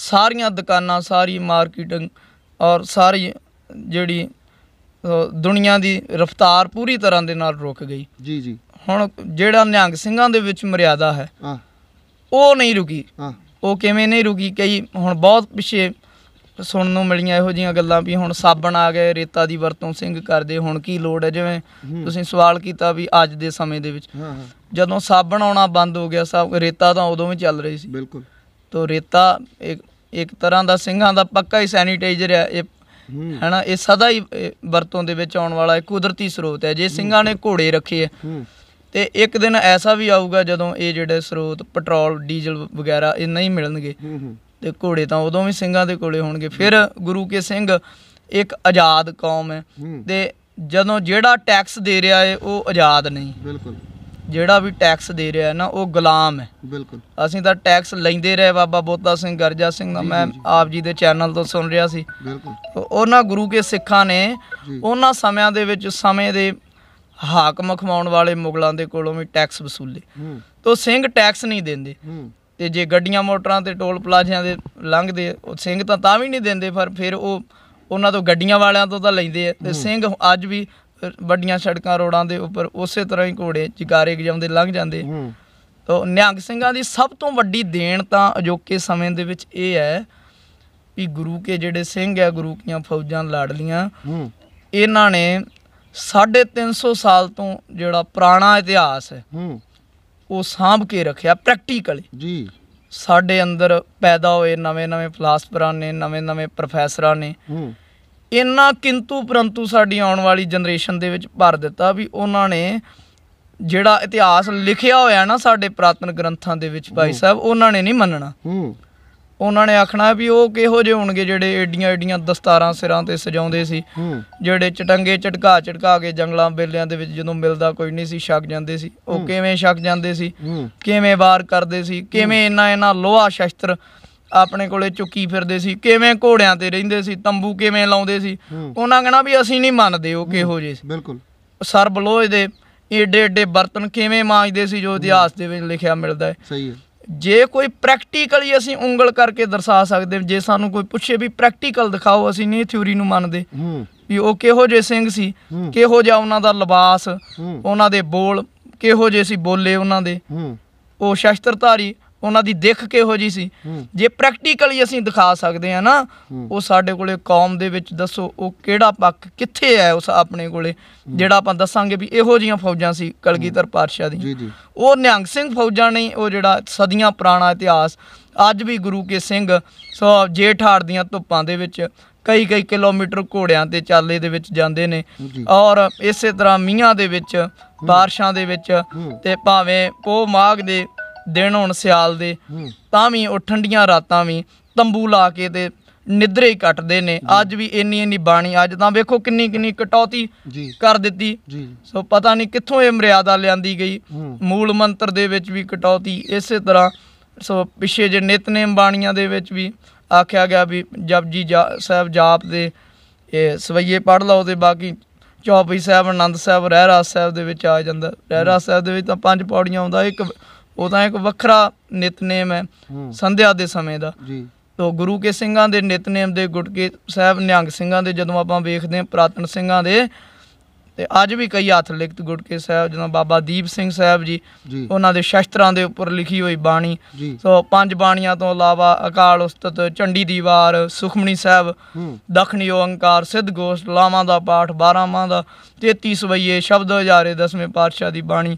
ਸਾਰੀਆਂ ਦੁਕਾਨਾਂ ਸਾਰੀ ਮਾਰਕੀਟਿੰਗ ਔਰ ਸਾਰੀ ਜਿਹੜੀ ਦੁਨੀਆ ਦੀ ਰਫ਼ਤਾਰ ਪੂਰੀ ਤਰ੍ਹਾਂ ਦੇ ਨਾਲ ਰੁਕ ਗਈ ਜੀ ਜੀ ਹੁਣ ਜਿਹੜਾ ਨਿਹੰਗ ਸਿੰਘਾਂ ਦੇ ਵਿੱਚ ਮਰਿਆਦਾ ਹੈ ਉਹ ਨਹੀਂ ਰੁਕੀ ਉਹ ਕਿਵੇਂ ਨਹੀਂ ਰੁਕੀ ਕਈ ਹੁਣ ਬਹੁਤ ਪਿਛੇ ਸੁਣਨ ਨੂੰ ਮਿਲੀਆਂ ਇਹੋ ਜੀਆਂ ਗੱਲਾਂ ਵੀ ਹੁਣ ਸਾਬਣ ਆ ਗਏ ਰੇਤਾ ਦੀ ਵਰਤੋਂ ਸਿੰਘ ਕਰਦੇ ਹੁਣ ਕੀ ਲੋੜ ਹੈ ਜਿਵੇਂ ਤੁਸੀਂ ਸਵਾਲ ਕੀਤਾ ਵੀ ਅੱਜ ਦੇ ਸਮੇਂ ਦੇ ਵਿੱਚ ਜਦੋਂ ਸਾਬਣ ਆਉਣਾ ਬੰਦ ਹੋ ਗਿਆ ਸਭ ਰੇਤਾ ਤਾਂ ਉਦੋਂ ਵੀ ਚੱਲ ਰਹੀ ਸੀ ਬਿਲਕੁਲ ਤੋਂ ਰੇਤਾ ਇੱਕ ਇੱਕ ਤਰ੍ਹਾਂ ਦਾ ਸਿੰਘਾਂ ਦਾ ਪੱਕਾ ਹੀ ਸੈਨੀਟਾਈਜ਼ਰ ਹੈ ਇਹ ਹਨਾ ਇਹ ਸਦਾ ਹੀ ਵਰਤੋਂ ਦੇ ਵਿੱਚ ਆਉਣ ਵਾਲਾ ਇੱਕ ਕੁਦਰਤੀ ਸਰੋਤ ਹੈ ਜੇ ਸਿੰਘਾਂ ਨੇ ਘੋੜੇ ਰੱਖੇ ਤੇ ਇੱਕ ਦਿਨ ਐਸਾ ਵੀ ਆਊਗਾ ਜਦੋਂ ਇਹ ਜਿਹੜੇ ਸਰੋਤ ਪੈਟਰੋਲ ਡੀਜ਼ਲ ਵਗੈਰਾ ਇਹ ਨਹੀਂ ਮਿਲਣਗੇ ਤੇ ਘੋੜੇ ਤਾਂ ਉਦੋਂ ਵੀ ਸਿੰਘਾਂ ਦੇ ਕੋਲੇ ਹੋਣਗੇ ਫਿਰ ਗੁਰੂ ਕੇ ਸਿੰਘ ਇੱਕ ਆਜ਼ਾਦ ਕੌਮ ਹੈ ਤੇ ਜਦੋਂ ਜਿਹੜਾ ਟੈਕਸ ਦੇ ਰਿਹਾ ਹੈ ਉਹ ਆਜ਼ਾਦ ਨਹੀਂ ਬਿਲਕੁਲ ਜਿਹੜਾ ਵੀ ਟੈਕਸ ਦੇ ਰਿਹਾ ਹੈ ਨਾ ਉਹ ਗੁਲਾਮ ਹੈ ਬਿਲਕੁਲ ਅਸੀਂ ਤਾਂ ਟੈਕਸ ਲੈਂਦੇ ਰਹੇ ਬਾਬਾ ਬੋਤਾ ਸਿੰਘ ਗਰਜਾ ਸਿੰਘ ਦਾ ਮੈਂ ਆਪ ਜੀ ਦੇ ਚੈਨਲ ਤੋਂ ਸੁਣ ਰਿਹਾ ਸੀ ਬਿਲਕੁਲ ਉਹਨਾਂ ਗੁਰੂ ਕੇ ਸਿੱਖਾਂ ਨੇ ਉਹਨਾਂ ਸਮਿਆਂ ਦੇ ਵਿੱਚ ਸਮੇਂ ਦੇ ਹਾਕਮ ਖਮਾਉਣ ਵਾਲੇ ਮੁਗਲਾਂ ਦੇ ਕੋਲੋਂ ਵੀ ਟੈਕਸ ਵਸੂਲੇ ਤੋਂ ਸਿੰਘ ਟੈਕਸ ਨਹੀਂ ਦਿੰਦੇ ਤੇ ਜੇ ਗੱਡੀਆਂ ਮੋਟਰਾਂ ਤੇ ਟੋਲ ਪਲਾਜ਼ਿਆਂ ਦੇ ਲੰਘਦੇ ਉਹ ਸਿੰਘ ਤਾਂ ਤਾਂ ਵੀ ਨਹੀਂ ਦਿੰਦੇ ਪਰ ਫਿਰ ਉਹ ਉਹਨਾਂ ਤੋਂ ਗੱਡੀਆਂ ਵਾਲਿਆਂ ਤੋਂ ਤਾਂ ਲੈਂਦੇ ਆ ਤੇ ਸਿੰਘ ਅੱਜ ਵੀ ਵੱਡੀਆਂ ਸੜਕਾਂ ਰੋਡਾਂ ਦੇ ਉੱਪਰ ਉਸੇ ਤਰ੍ਹਾਂ ਹੀ ਘੋੜੇ ਚਿਕਾਰੇ ਗਜਾਉਂਦੇ ਲੰਘ ਜਾਂਦੇ ਤੋ ਨਿਹੰਗ ਸਿੰਘਾਂ ਦੀ ਸਭ ਤੋਂ ਵੱਡੀ ਦੇਣ ਤਾਂ ਅਜੋਕੇ ਸਮੇਂ ਦੇ ਵਿੱਚ ਇਹ ਹੈ ਵੀ ਗੁਰੂ ਕੇ ਜਿਹੜੇ ਸਿੰਘ ਹੈ ਗੁਰੂ ਕੀਆਂ ਫੌਜਾਂ ਹੂੰ ਇਹਨਾਂ ਨੇ 350 ਸਾਲ ਤੋਂ ਜਿਹੜਾ ਪੁਰਾਣਾ ਇਤਿਹਾਸ ਹੈ ਉਹ ਸਾਂਭ ਕੇ ਰੱਖਿਆ ਪ੍ਰੈਕਟੀਕਲੀ ਜੀ ਸਾਡੇ ਅੰਦਰ ਪੈਦਾ ਹੋਏ ਨਵੇਂ-ਨਵੇਂ ਫਲਾਸਫਰਾਂ ਨੇ ਨਵੇਂ-ਨਵੇਂ ਪ੍ਰੋਫੈਸਰਾਂ ਨੇ ਇੰਨਾ ਕਿੰਤੂ ਪਰੰਤੂ ਸਾਡੀ ਆਉਣ ਵਾਲੀ ਜਨਰੇਸ਼ਨ ਦੇ ਵਿੱਚ ਭਰ ਦਿੱਤਾ ਵੀ ਉਹਨਾਂ ਨੇ ਜਿਹੜਾ ਇਤਿਹਾਸ ਲਿਖਿਆ ਹੋਇਆ ਨਾ ਸਾਡੇ ਪ੍ਰਾਤਨ ਗ੍ਰੰਥਾਂ ਦੇ ਵਿੱਚ ਭਾਈ ਸਾਹਿਬ ਉਹਨਾਂ ਨੇ ਨਹੀਂ ਮੰਨਣਾ ਹੂੰ ਉਹਨਾਂ ਨੇ ਆਖਣਾ ਵੀ ਉਹ ਕਿਹੋ ਜਿਹੇ ਹੋਣਗੇ ਜਿਹੜੇ ਏਡੀਆਂ ਏਡੀਆਂ ਦਸਤਾਰਾਂ ਸਿਰਾਂ ਤੇ ਸਜਾਉਂਦੇ ਸੀ ਜਿਹੜੇ ਚਟੰਗੇ ਝਟਕਾ ਝਟਕਾ ਕੇ ਜੰਗਲਾਂ ਬੇਲਿਆਂ ਦੇ ਵਿੱਚ ਜਦੋਂ ਮਿਲਦਾ ਕੋਈ ਨਹੀਂ ਸੀ ਛੱਕ ਜਾਂਦੇ ਸੀ ਉਹ ਕਿਵੇਂ ਛੱਕ ਜਾਂਦੇ ਸੀ ਕਿਵੇਂ ਵਾਰ ਕਰਦੇ ਸੀ ਕਿਵੇਂ ਇੰਨਾ ਇੰਨਾ ਲੋਹਾ ਸ਼ਸਤਰ ਆਪਣੇ ਕੋਲੇ ਚੁੱਕੀ ਫਿਰਦੇ ਸੀ ਕਿਵੇਂ ਘੋੜਿਆਂ ਤੇ ਰਹਿੰਦੇ ਸੀ ਤੰਬੂ ਕਿਵੇਂ ਲਾਉਂਦੇ ਸੀ ਉਹਨਾਂ ਕਹਣਾ ਵੀ ਅਸੀਂ ਨਹੀਂ ਮੰਨਦੇ ਉਹ ਕਿਹੋ ਜਿਹੇ ਸੀ ਬਿਲਕੁਲ ਸਰ ਬਲੋਏ ਦੇ ਏਡੇ ਏਡੇ ਬਰਤਨ ਕਿਵੇਂ ਮਾਜਦੇ ਸੀ ਜੋ ਇਤਿਹਾਸ ਦੇ ਵਿੱਚ ਲਿਖਿਆ ਮਿਲਦਾ ਹੈ ਸਹੀ ਹੈ ਜੇ ਕੋਈ ਪ੍ਰੈਕਟੀਕਲੀ ਅਸੀਂ ਉਂਗਲ ਕਰਕੇ ਦਰਸਾ ਸਕਦੇ ਜੇ ਸਾਨੂੰ ਕੋਈ ਪੁੱਛੇ ਵੀ ਪ੍ਰੈਕਟੀਕਲ ਦਿਖਾਓ ਅਸੀਂ ਨਹੀਂ ਥਿਊਰੀ ਨੂੰ ਮੰਨਦੇ ਵੀ ਉਹ ਕਿਹੋ ਜਿਹੇ ਸਿੰਘ ਸੀ ਕਿਹੋ ਜਿਹਾ ਉਹਨਾਂ ਦਾ ਲਿਬਾਸ ਉਹਨਾਂ ਦੇ ਬੋਲ ਕਿਹੋ ਜਿਹੇ ਸੀ ਬੋਲੇ ਉਹਨਾਂ ਦੇ ਉਹ ਸ਼ਸਤਰਧਾਰੀ ਉਹਨਾਂ ਦੀ ਦੇਖ ਕੇ ਹੋ ਜੀ ਸੀ ਜੇ ਪ੍ਰੈਕਟੀਕਲੀ ਅਸੀਂ ਦਿਖਾ ਸਕਦੇ ਆ ਨਾ ਉਹ ਸਾਡੇ ਕੋਲੇ ਕੌਮ ਦੇ ਵਿੱਚ ਦੱਸੋ ਉਹ ਕਿਹੜਾ ਪੱਖ ਕਿੱਥੇ ਹੈ ਉਸ ਆਪਣੇ ਕੋਲੇ ਜਿਹੜਾ ਆਪਾਂ ਦੱਸਾਂਗੇ ਵੀ ਇਹੋ ਜੀਆਂ ਫੌਜਾਂ ਸੀ ਕਲਗੀਧਰ ਪਾਤਸ਼ਾਹ ਦੀ ਉਹ ਨਿਹੰਗ ਸਿੰਘ ਫੌਜਾਂ ਨੇ ਉਹ ਜਿਹੜਾ ਸਦੀਆਂ ਪੁਰਾਣਾ ਇਤਿਹਾਸ ਅੱਜ ਵੀ ਗੁਰੂ ਕੇ ਸਿੰਘ ਸੋ ਜੇਠਾੜ ਦੀਆਂ ਧੁੱਪਾਂ ਦੇ ਵਿੱਚ ਕਈ ਕਈ ਕਿਲੋਮੀਟਰ ਘੋੜਿਆਂ ਤੇ ਚਾਲੇ ਦੇ ਵਿੱਚ ਜਾਂਦੇ ਨੇ ਔਰ ਇਸੇ ਤਰ੍ਹਾਂ ਮੀਆਂ ਦੇ ਵਿੱਚ ਬਾਰਸ਼ਾਂ ਦੇ ਵਿੱਚ ਤੇ ਭਾਵੇਂ ਪੋ ਮਾਗ ਦੇ ਦਿਨ ਹੋਣ ਸਿਆਲ ਦੇ ਤਾਂ ਵੀ ਉਹ ਠੰਡੀਆਂ ਰਾਤਾਂ ਵੀ ਤੰਬੂ ਲਾ ਕੇ ਤੇ ਨਿਦਰੇ ਹੀ ਕੱਟਦੇ ਨੇ ਅੱਜ ਵੀ ਇੰਨੀ ਇੰਨੀ ਬਾਣੀ ਅੱਜ ਤਾਂ ਵੇਖੋ ਕਿੰਨੀ ਕਿੰਨੀ ਕਟੌਤੀ ਕਰ ਦਿੱਤੀ ਸੋ ਪਤਾ ਨਹੀਂ ਕਿੱਥੋਂ ਇਹ ਮਰਿਆਦਾ ਲਿਆਂਦੀ ਗਈ ਮੂਲ ਮੰਤਰ ਦੇ ਵਿੱਚ ਵੀ ਕਟੌਤੀ ਇਸੇ ਤਰ੍ਹਾਂ ਸੋ ਪਿਛੇ ਜੇ ਨਿਤਨੇਮ ਬਾਣੀਆਂ ਦੇ ਵਿੱਚ ਵੀ ਆਖਿਆ ਗਿਆ ਵੀ ਜਪਜੀ ਸਾਹਿਬ ਜਾਪ ਦੇ ਇਹ ਸਵਈਏ ਪੜ ਲਓ ਤੇ ਬਾਕੀ ਚੌਪਈ ਸਾਹਿਬ ਆਨੰਦ ਸਾਹਿਬ ਰਹਿਰਾਸ ਸਾਹਿਬ ਦੇ ਵਿੱਚ ਆ ਜਾਂਦਾ ਰਹਿਰਾਸ ਸਾਹਿਬ ਦੇ ਵਿੱਚ ਤਾਂ ਪੰਜ ਪੌੜੀਆਂ ਆਉਂਦਾ ਇੱਕ ਉਹ ਤਾਂ ਇੱਕ ਵੱਖਰਾ ਨਿਤਨੇਮ ਹੈ ਸੰਧਿਆ ਦੇ ਸਮੇਂ ਦਾ ਜੀ ਤੋ ਗੁਰੂ ਕੇ ਸਿੰਘਾਂ ਦੇ ਨਿਤਨੇਮ ਦੇ ਗੁਟਕੇ ਸਾਹਿਬ ਨਿਹੰਗ ਸਿੰਘਾਂ ਦੇ ਜਦੋਂ ਆਪਾਂ ਵੇਖਦੇ ਹਾਂ ਪ੍ਰਾਤਨ ਸਿੰਘਾਂ ਦੇ ਤੇ ਅੱਜ ਵੀ ਕਈ ਹੱਥ ਲਿਖਤ ਗੁਟਕੇ ਸਾਹਿਬ ਜਦੋਂ ਬਾਬਾ ਦੀਪ ਸਿੰਘ ਸਾਹਿਬ ਜੀ ਉਹਨਾਂ ਦੇ ਸ਼ਸਤਰਾਂ ਦੇ ਉੱਪਰ ਲਿਖੀ ਹੋਈ ਬਾਣੀ ਸੋ ਪੰਜ ਬਾਣੀਆਂ ਤੋਂ ਇਲਾਵਾ ਅਕਾਲ ਉਸਤਤ ਚੰਡੀ ਦੀ ਵਾਰ ਸੁਖਮਣੀ ਸਾਹਿਬ ਦਖਣੀ ਓੰਕਾਰ ਸਿੱਧ ਗੋਸ਼ਟ ਲਾਵਾਂ ਦਾ ਪਾਠ 12 ਮਾਂ ਦਾ 33 ਸਵਈਏ ਸ਼ਬਦ ਹਜ਼ਾਰੇ ਦਸਵੇਂ ਪਾਤਸ਼ਾਹ ਦੀ ਬਾਣੀ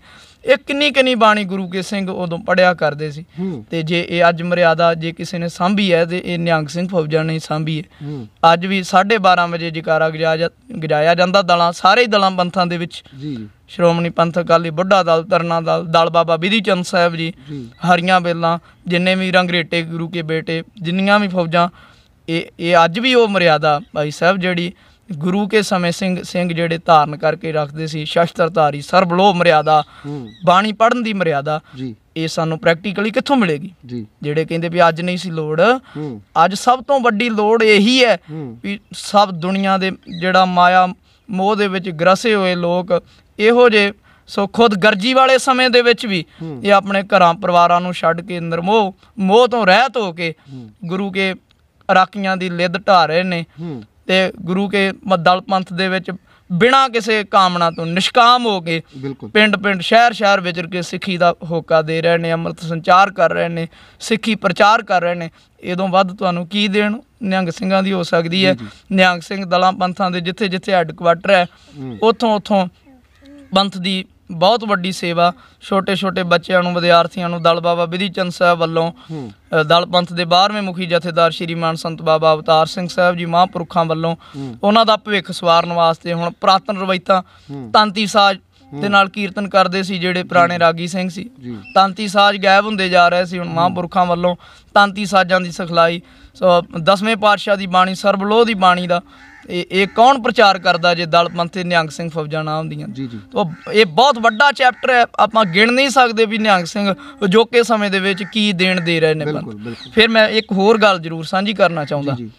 ਇਹ ਕਿੰਨੀ ਕਿੰਨੀ ਬਾਣੀ ਗੁਰੂ ਕੇ ਸਿੰਘ ਉਦੋਂ ਪੜਿਆ ਕਰਦੇ ਸੀ ਤੇ ਜੇ ਇਹ ਅੱਜ ਮਰਿਆਦਾ ਜੇ ਕਿਸੇ ਨੇ ਸਾਂਭੀ ਹੈ ਤੇ ਇਹ ਨਿਹੰਗ ਸਿੰਘ ਫੌਜਾਂ ਨੇ ਸਾਂਭੀ ਹੈ ਅੱਜ ਵੀ 12:30 ਵਜੇ ਜਕਾਰਾ ਗਜਾਇਆ ਜਾਂਦਾ ਦਲਾਂ ਸਾਰੇ ਦਲਾਂ ਪੰਥਾਂ ਦੇ ਵਿੱਚ ਜੀ ਸ਼੍ਰੋਮਣੀ ਪੰਥ ਅਕਾਲੀ ਬੁੱਢਾ ਦਲ ਤਰਨਾ ਦਲ ਦਲ ਬਾਬਾ ਬਿਧੀ ਚੰਦ ਸਾਹਿਬ ਜੀ ਹਰੀਆਂ ਬੇਲਾਂ ਜਿੰਨੇ ਵੀ ਰੰਗਰੇਟੇ ਗੁਰੂ ਕੇ ਬੇਟੇ ਜਿੰਨੀਆਂ ਵੀ ਫੌਜਾਂ ਇਹ ਇਹ ਅੱਜ ਵੀ ਉਹ ਮਰਿਆਦਾ ਭਾਈ ਸਾਹਿਬ ਜਿਹੜੀ ਗੁਰੂ ਕੇ ਸਮੇਂ ਸਿੰਘ ਸਿੰਘ ਜਿਹੜੇ ਧਾਰਨ ਕਰਕੇ ਰੱਖਦੇ ਸੀ ਸ਼ਸਤਰ ਧਾਰੀ ਸਰਬਲੋਹ ਮਰਿਆਦਾ ਬਾਣੀ ਪੜਨ ਦੀ ਮਰਿਆਦਾ ਜੀ ਇਹ ਸਾਨੂੰ ਪ੍ਰੈਕਟੀਕਲੀ ਕਿੱਥੋਂ ਮਿਲੇਗੀ ਜੀ ਜਿਹੜੇ ਕਹਿੰਦੇ ਵੀ ਅੱਜ ਨਹੀਂ ਸੀ ਲੋੜ ਅੱਜ ਸਭ ਤੋਂ ਵੱਡੀ ਲੋੜ ਇਹੀ ਹੈ ਵੀ ਸਭ ਦੁਨੀਆ ਦੇ ਜਿਹੜਾ ਮਾਇਆ ਮੋਹ ਦੇ ਵਿੱਚ ਗਰਸੇ ਹੋਏ ਲੋਕ ਇਹੋ ਜੇ ਸੋ ਖੁਦ ਗਰਜੀ ਵਾਲੇ ਸਮੇਂ ਦੇ ਵਿੱਚ ਵੀ ਇਹ ਆਪਣੇ ਘਰਾਂ ਪਰਿਵਾਰਾਂ ਨੂੰ ਛੱਡ ਕੇ ਨਿਰਮੋਹ ਮੋਹ ਤੋਂ ਰਹਿਤ ਹੋ ਕੇ ਗੁਰੂ ਕੇ ਰਾਕੀਆਂ ਦੀ ਲਿੱਦ ਢਾ ਰਹੇ ਨੇ ਤੇ ਗੁਰੂ ਕੇ ਮੱਦਲ ਪੰਥ ਦੇ ਵਿੱਚ ਬਿਨਾ ਕਿਸੇ ਕਾਮਨਾ ਤੋਂ ਨਿਸ਼ਕਾਮ ਹੋ ਕੇ ਪਿੰਡ ਪਿੰਡ ਸ਼ਹਿਰ ਸ਼ਹਿਰ ਵਿਚਰ ਕੇ ਸਿੱਖੀ ਦਾ ਹੋਕਾ ਦੇ ਰਹੇ ਨੇ ਅੰਮ੍ਰਿਤ ਸੰਚਾਰ ਕਰ ਰਹੇ ਨੇ ਸਿੱਖੀ ਪ੍ਰਚਾਰ ਕਰ ਰਹੇ ਨੇ ਇਦੋਂ ਵੱਧ ਤੁਹਾਨੂੰ ਕੀ ਦੇਣ ਨਿਹੰਗ ਸਿੰਘਾਂ ਦੀ ਹੋ ਸਕਦੀ ਹੈ ਨਿਹੰਗ ਸਿੰਘ ਦਲਾਂ ਪੰਥਾਂ ਦੇ ਜਿੱਥੇ ਜਿੱਥੇ ਹੈੱਡਕੁਆਟਰ ਹੈ ਉਥੋਂ ਉਥੋਂ ਪੰਥ ਦੀ ਬਹੁਤ ਵੱਡੀ ਸੇਵਾ ਛੋਟੇ-ਛੋਟੇ ਬੱਚਿਆਂ ਨੂੰ ਵਿਦਿਆਰਥੀਆਂ ਨੂੰ ਦਲ ਬਾਬਾ ਵਿਧੀ ਚੰਦ ਸਾਹਿਬ ਵੱਲੋਂ ਦਲ ਪੰਥ ਦੇ 12ਵੇਂ ਮੁਖੀ ਜਥੇਦਾਰ ਸ਼੍ਰੀ ਮਾਨ ਸੰਤ ਬਾਬਾ ਅਵਤਾਰ ਸਿੰਘ ਸਾਹਿਬ ਜੀ ਮਹਾਂਪੁਰਖਾਂ ਵੱਲੋਂ ਉਹਨਾਂ ਦਾ ਭਵਿੱਖ ਸਵਾਰਨ ਵਾਸਤੇ ਹੁਣ ਪ੍ਰਾਤਨ ਰਵੈਤਾ ਤਾਂਤੀ ਸਾਜ ਤੇ ਨਾਲ ਕੀਰਤਨ ਕਰਦੇ ਸੀ ਜਿਹੜੇ ਪੁਰਾਣੇ ਰਾਗੀ ਸਿੰਘ ਸੀ ਤਾਂਤੀ ਸਾਜ ਗਾਇਬ ਹੁੰਦੇ ਜਾ ਰਹੇ ਸੀ ਹੁਣ ਮਹਾਂਪੁਰਖਾਂ ਵੱਲੋਂ ਤਾਂਤੀ ਸਾਜਾਂ ਦੀ ਸਖਲਾਈ ਦਸਵੇਂ ਪਾਤਸ਼ਾਹ ਦੀ ਬਾਣੀ ਸਰਬਲੋਹ ਦੀ ਬਾਣੀ ਦਾ ਇਹ ਇਹ ਕੌਣ ਪ੍ਰਚਾਰ ਕਰਦਾ ਜੇ ਦਲਪੰਥ ਤੇ ਨਿਹੰਗ ਸਿੰਘ ਫੌਜਾਂ ਨਾਮ ਹੁੰਦੀਆਂ ਜੀ ਜੀ ਤਾਂ ਇਹ ਬਹੁਤ ਵੱਡਾ ਚੈਪਟਰ ਹੈ ਆਪਾਂ ਗਿਣ ਨਹੀਂ ਸਕਦੇ ਵੀ ਨਿਹੰਗ ਸਿੰਘ ਜੋਕੇ ਸਮੇਂ ਦੇ ਵਿੱਚ ਕੀ ਦੇਣ ਦੇ ਰਹੇ ਨੇ ਫਿਰ ਮੈਂ ਇੱਕ ਹੋਰ ਗੱਲ ਜ਼ਰੂਰ ਸਾਂਝੀ ਕਰਨਾ ਚਾਹੁੰਦਾ ਜੀ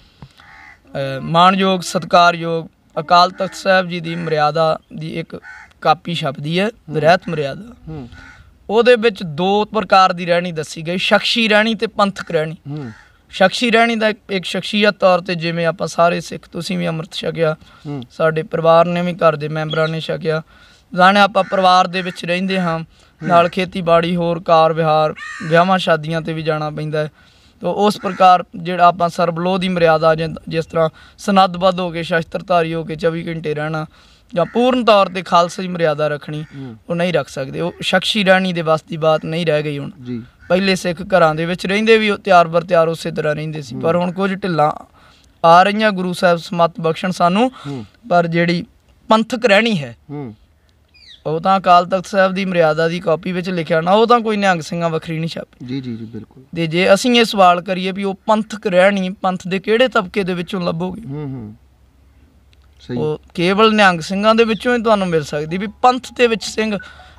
ਮਾਨਯੋਗ ਸਤਕਾਰਯੋਗ ਅਕਾਲ ਤਖਤ ਸਾਹਿਬ ਜੀ ਦੀ ਮਰਿਆਦਾ ਦੀ ਇੱਕ ਕਾਪੀ ਛਪਦੀ ਹੈ ਰਹਿਤ ਮਰਿਆਦਾ ਉਹਦੇ ਵਿੱਚ ਦੋ ਪ੍ਰਕਾਰ ਦੀ ਰਹਿਣੀ ਦੱਸੀ ਗਈ ਸ਼ਖਸੀ ਰਹਿਣੀ ਤੇ ਪੰਥਕ ਰਹਿਣੀ ਸ਼ਖਸੀ ਰਹਿਣੀ ਦਾ ਇੱਕ ਸ਼ਖਸੀਅਤ ਤੌਰ ਤੇ ਜਿਵੇਂ ਆਪਾਂ ਸਾਰੇ ਸਿੱਖ ਤੁਸੀਂ ਵੀ ਅੰਮ੍ਰਿਤ ਛਕਿਆ ਸਾਡੇ ਪਰਿਵਾਰ ਨੇ ਵੀ ਘਰ ਦੇ ਮੈਂਬਰਾਂ ਨੇ ਛਕਿਆ ਜਾਣੇ ਆਪਾਂ ਪਰਿਵਾਰ ਦੇ ਵਿੱਚ ਰਹਿੰਦੇ ਹਾਂ ਨਾਲ ਖੇਤੀਬਾੜੀ ਹੋਰ ਕਾਰ ਵਿਹਾਰ ਵਿਆਹਾਂ ਸ਼ਾਦੀਆਂ ਤੇ ਵੀ ਜਾਣਾ ਪੈਂਦਾ ਹੈ ਤੋ ਉਸ ਪ੍ਰਕਾਰ ਜਿਹੜਾ ਆਪਾਂ ਸਰਬਲੋਹ ਦੀ ਮਰਿਆਦਾ ਜਿਸ ਤਰ੍ਹਾਂ ਸਨਦਬੱਧ ਹੋ ਕੇ ਸ਼ਸਤਰਧਾਰੀ ਹੋ ਕੇ 24 ਘੰਟੇ ਰਹਿਣਾ ਜਾਂ ਪੂਰਨ ਤੌਰ ਤੇ ਖਾਲਸਾ ਮਰਿਆਦਾ ਰੱਖਣੀ ਉਹ ਨਹੀਂ ਰੱਖ ਸਕਦੇ ਉਹ ਸ਼ਖਸੀ ਰਾਣੀ ਦੇ ਵਸ ਦੀ ਬਾਤ ਨਹੀਂ ਰਹਿ ਗਈ ਹੁਣ ਜੀ ਪਹਿਲੇ ਸਿੱਖ ਘਰਾਂ ਦੇ ਵਿੱਚ ਰਹਿੰਦੇ ਵੀ ਉਹ ਤਿਆਰ ਬਰ ਤਿਆਰ ਉਸੇ ਤਰ੍ਹਾਂ ਰਹਿੰਦੇ ਸੀ ਪਰ ਹੁਣ ਕੁਝ ਢਿੱਲਾ ਆ ਰਹੀਆਂ ਗੁਰੂ ਸਾਹਿਬ ਸਮਤ ਬਖਸ਼ਣ ਸਾਨੂੰ ਪਰ ਜਿਹੜੀ ਪੰਥਕ ਰਹਿਣੀ ਹੈ ਉਹ ਤਾਂ ਅਕਾਲ ਤਖਤ ਸਾਹਿਬ ਦੀ ਮਰਿਆਦਾ ਦੀ ਕਾਪੀ ਵਿੱਚ ਲਿਖਿਆ ਨਾ ਉਹ ਤਾਂ ਕੋਈ ਨਿਹੰਗ ਸਿੰਘਾਂ ਵੱਖਰੀ ਨਹੀਂ ਛਾਪੀ ਜੀ ਜੀ ਜੀ ਬਿਲਕੁਲ ਤੇ ਜੇ ਅਸੀਂ ਇਹ ਸਵਾਲ ਕਰੀਏ ਵੀ ਉਹ ਪੰਥਕ ਰਹਿਣੀ ਪੰਥ ਦੇ ਕਿਹੜੇ ਤਬਕੇ ਦੇ ਵਿੱਚੋਂ ਲੱਭੋਗੇ ਹੂੰ ਹੂੰ ਉਹ ਕੇਵਲ ਨਿਹੰਗ ਸਿੰਘਾਂ ਦੇ ਵਿੱਚੋਂ ਹੀ ਤੁਹਾਨੂੰ ਮਿਲ ਸਕਦੀ ਵੀ ਪੰਥ ਦੇ ਵਿੱਚ ਸਿੰਘ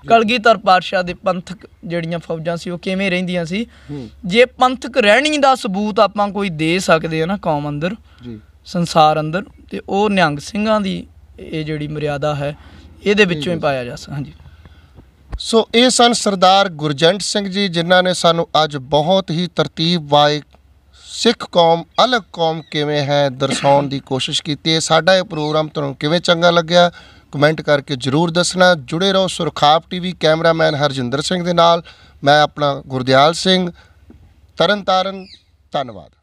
ਕਲਗੀਧਰ ਪਾਤਸ਼ਾਹ ਦੇ ਪੰਥਕ ਜਿਹੜੀਆਂ ਫੌਜਾਂ ਸੀ ਉਹ ਕਿਵੇਂ ਰਹਿੰਦੀਆਂ ਸੀ ਜੇ ਪੰਥਕ ਰਹਿਣੀ ਦਾ ਸਬੂਤ ਆਪਾਂ ਕੋਈ ਦੇ ਸਕਦੇ ਆ ਨਾ ਕੌਮ ਅੰਦਰ ਜੀ ਸੰਸਾਰ ਅੰਦਰ ਤੇ ਉਹ ਨਿਹੰਗ ਸਿੰਘਾਂ ਦੀ ਇਹ ਜਿਹੜੀ ਮਰਿਆਦਾ ਹੈ ਇਹਦੇ ਵਿੱਚੋਂ ਹੀ ਪਾਇਆ ਜਾ ਸਕਦਾ ਹਾਂਜੀ ਸੋ ਇਹ ਸਨ ਸਰਦਾਰ ਗੁਰਜੰਟ ਸਿੰਘ ਜੀ ਜਿਨ੍ਹਾਂ ਨੇ ਸਾਨੂੰ ਅੱਜ ਬਹੁਤ ਹੀ ਤਰਤੀਬ ਵਾਇਕ ਸਿੱਖ ਕੌਮ ਅਲੱਗ ਕੌਮ ਕਿਵੇਂ ਹੈ ਦਰਸਾਉਣ ਦੀ ਕੋਸ਼ਿਸ਼ ਕੀਤੀ ਹੈ ਸਾਡਾ ਇਹ ਪ੍ਰੋਗਰਾਮ ਤੁਹਾਨੂੰ ਕਿਵੇਂ ਚੰਗਾ ਲੱਗਿਆ ਕਮੈਂਟ ਕਰਕੇ ਜਰੂਰ ਦੱਸਣਾ ਜੁੜੇ ਰਹੋ ਸੁਰਖਾਬ ਟੀਵੀ ਕੈਮਰਾਮੈਨ ਹਰਜਿੰਦਰ ਸਿੰਘ ਦੇ ਨਾਲ ਮੈਂ ਆਪਣਾ ਗੁਰਦਿਆਲ ਸਿੰਘ ਤਰਨਤਾਰਨ ਧੰਨਵਾਦ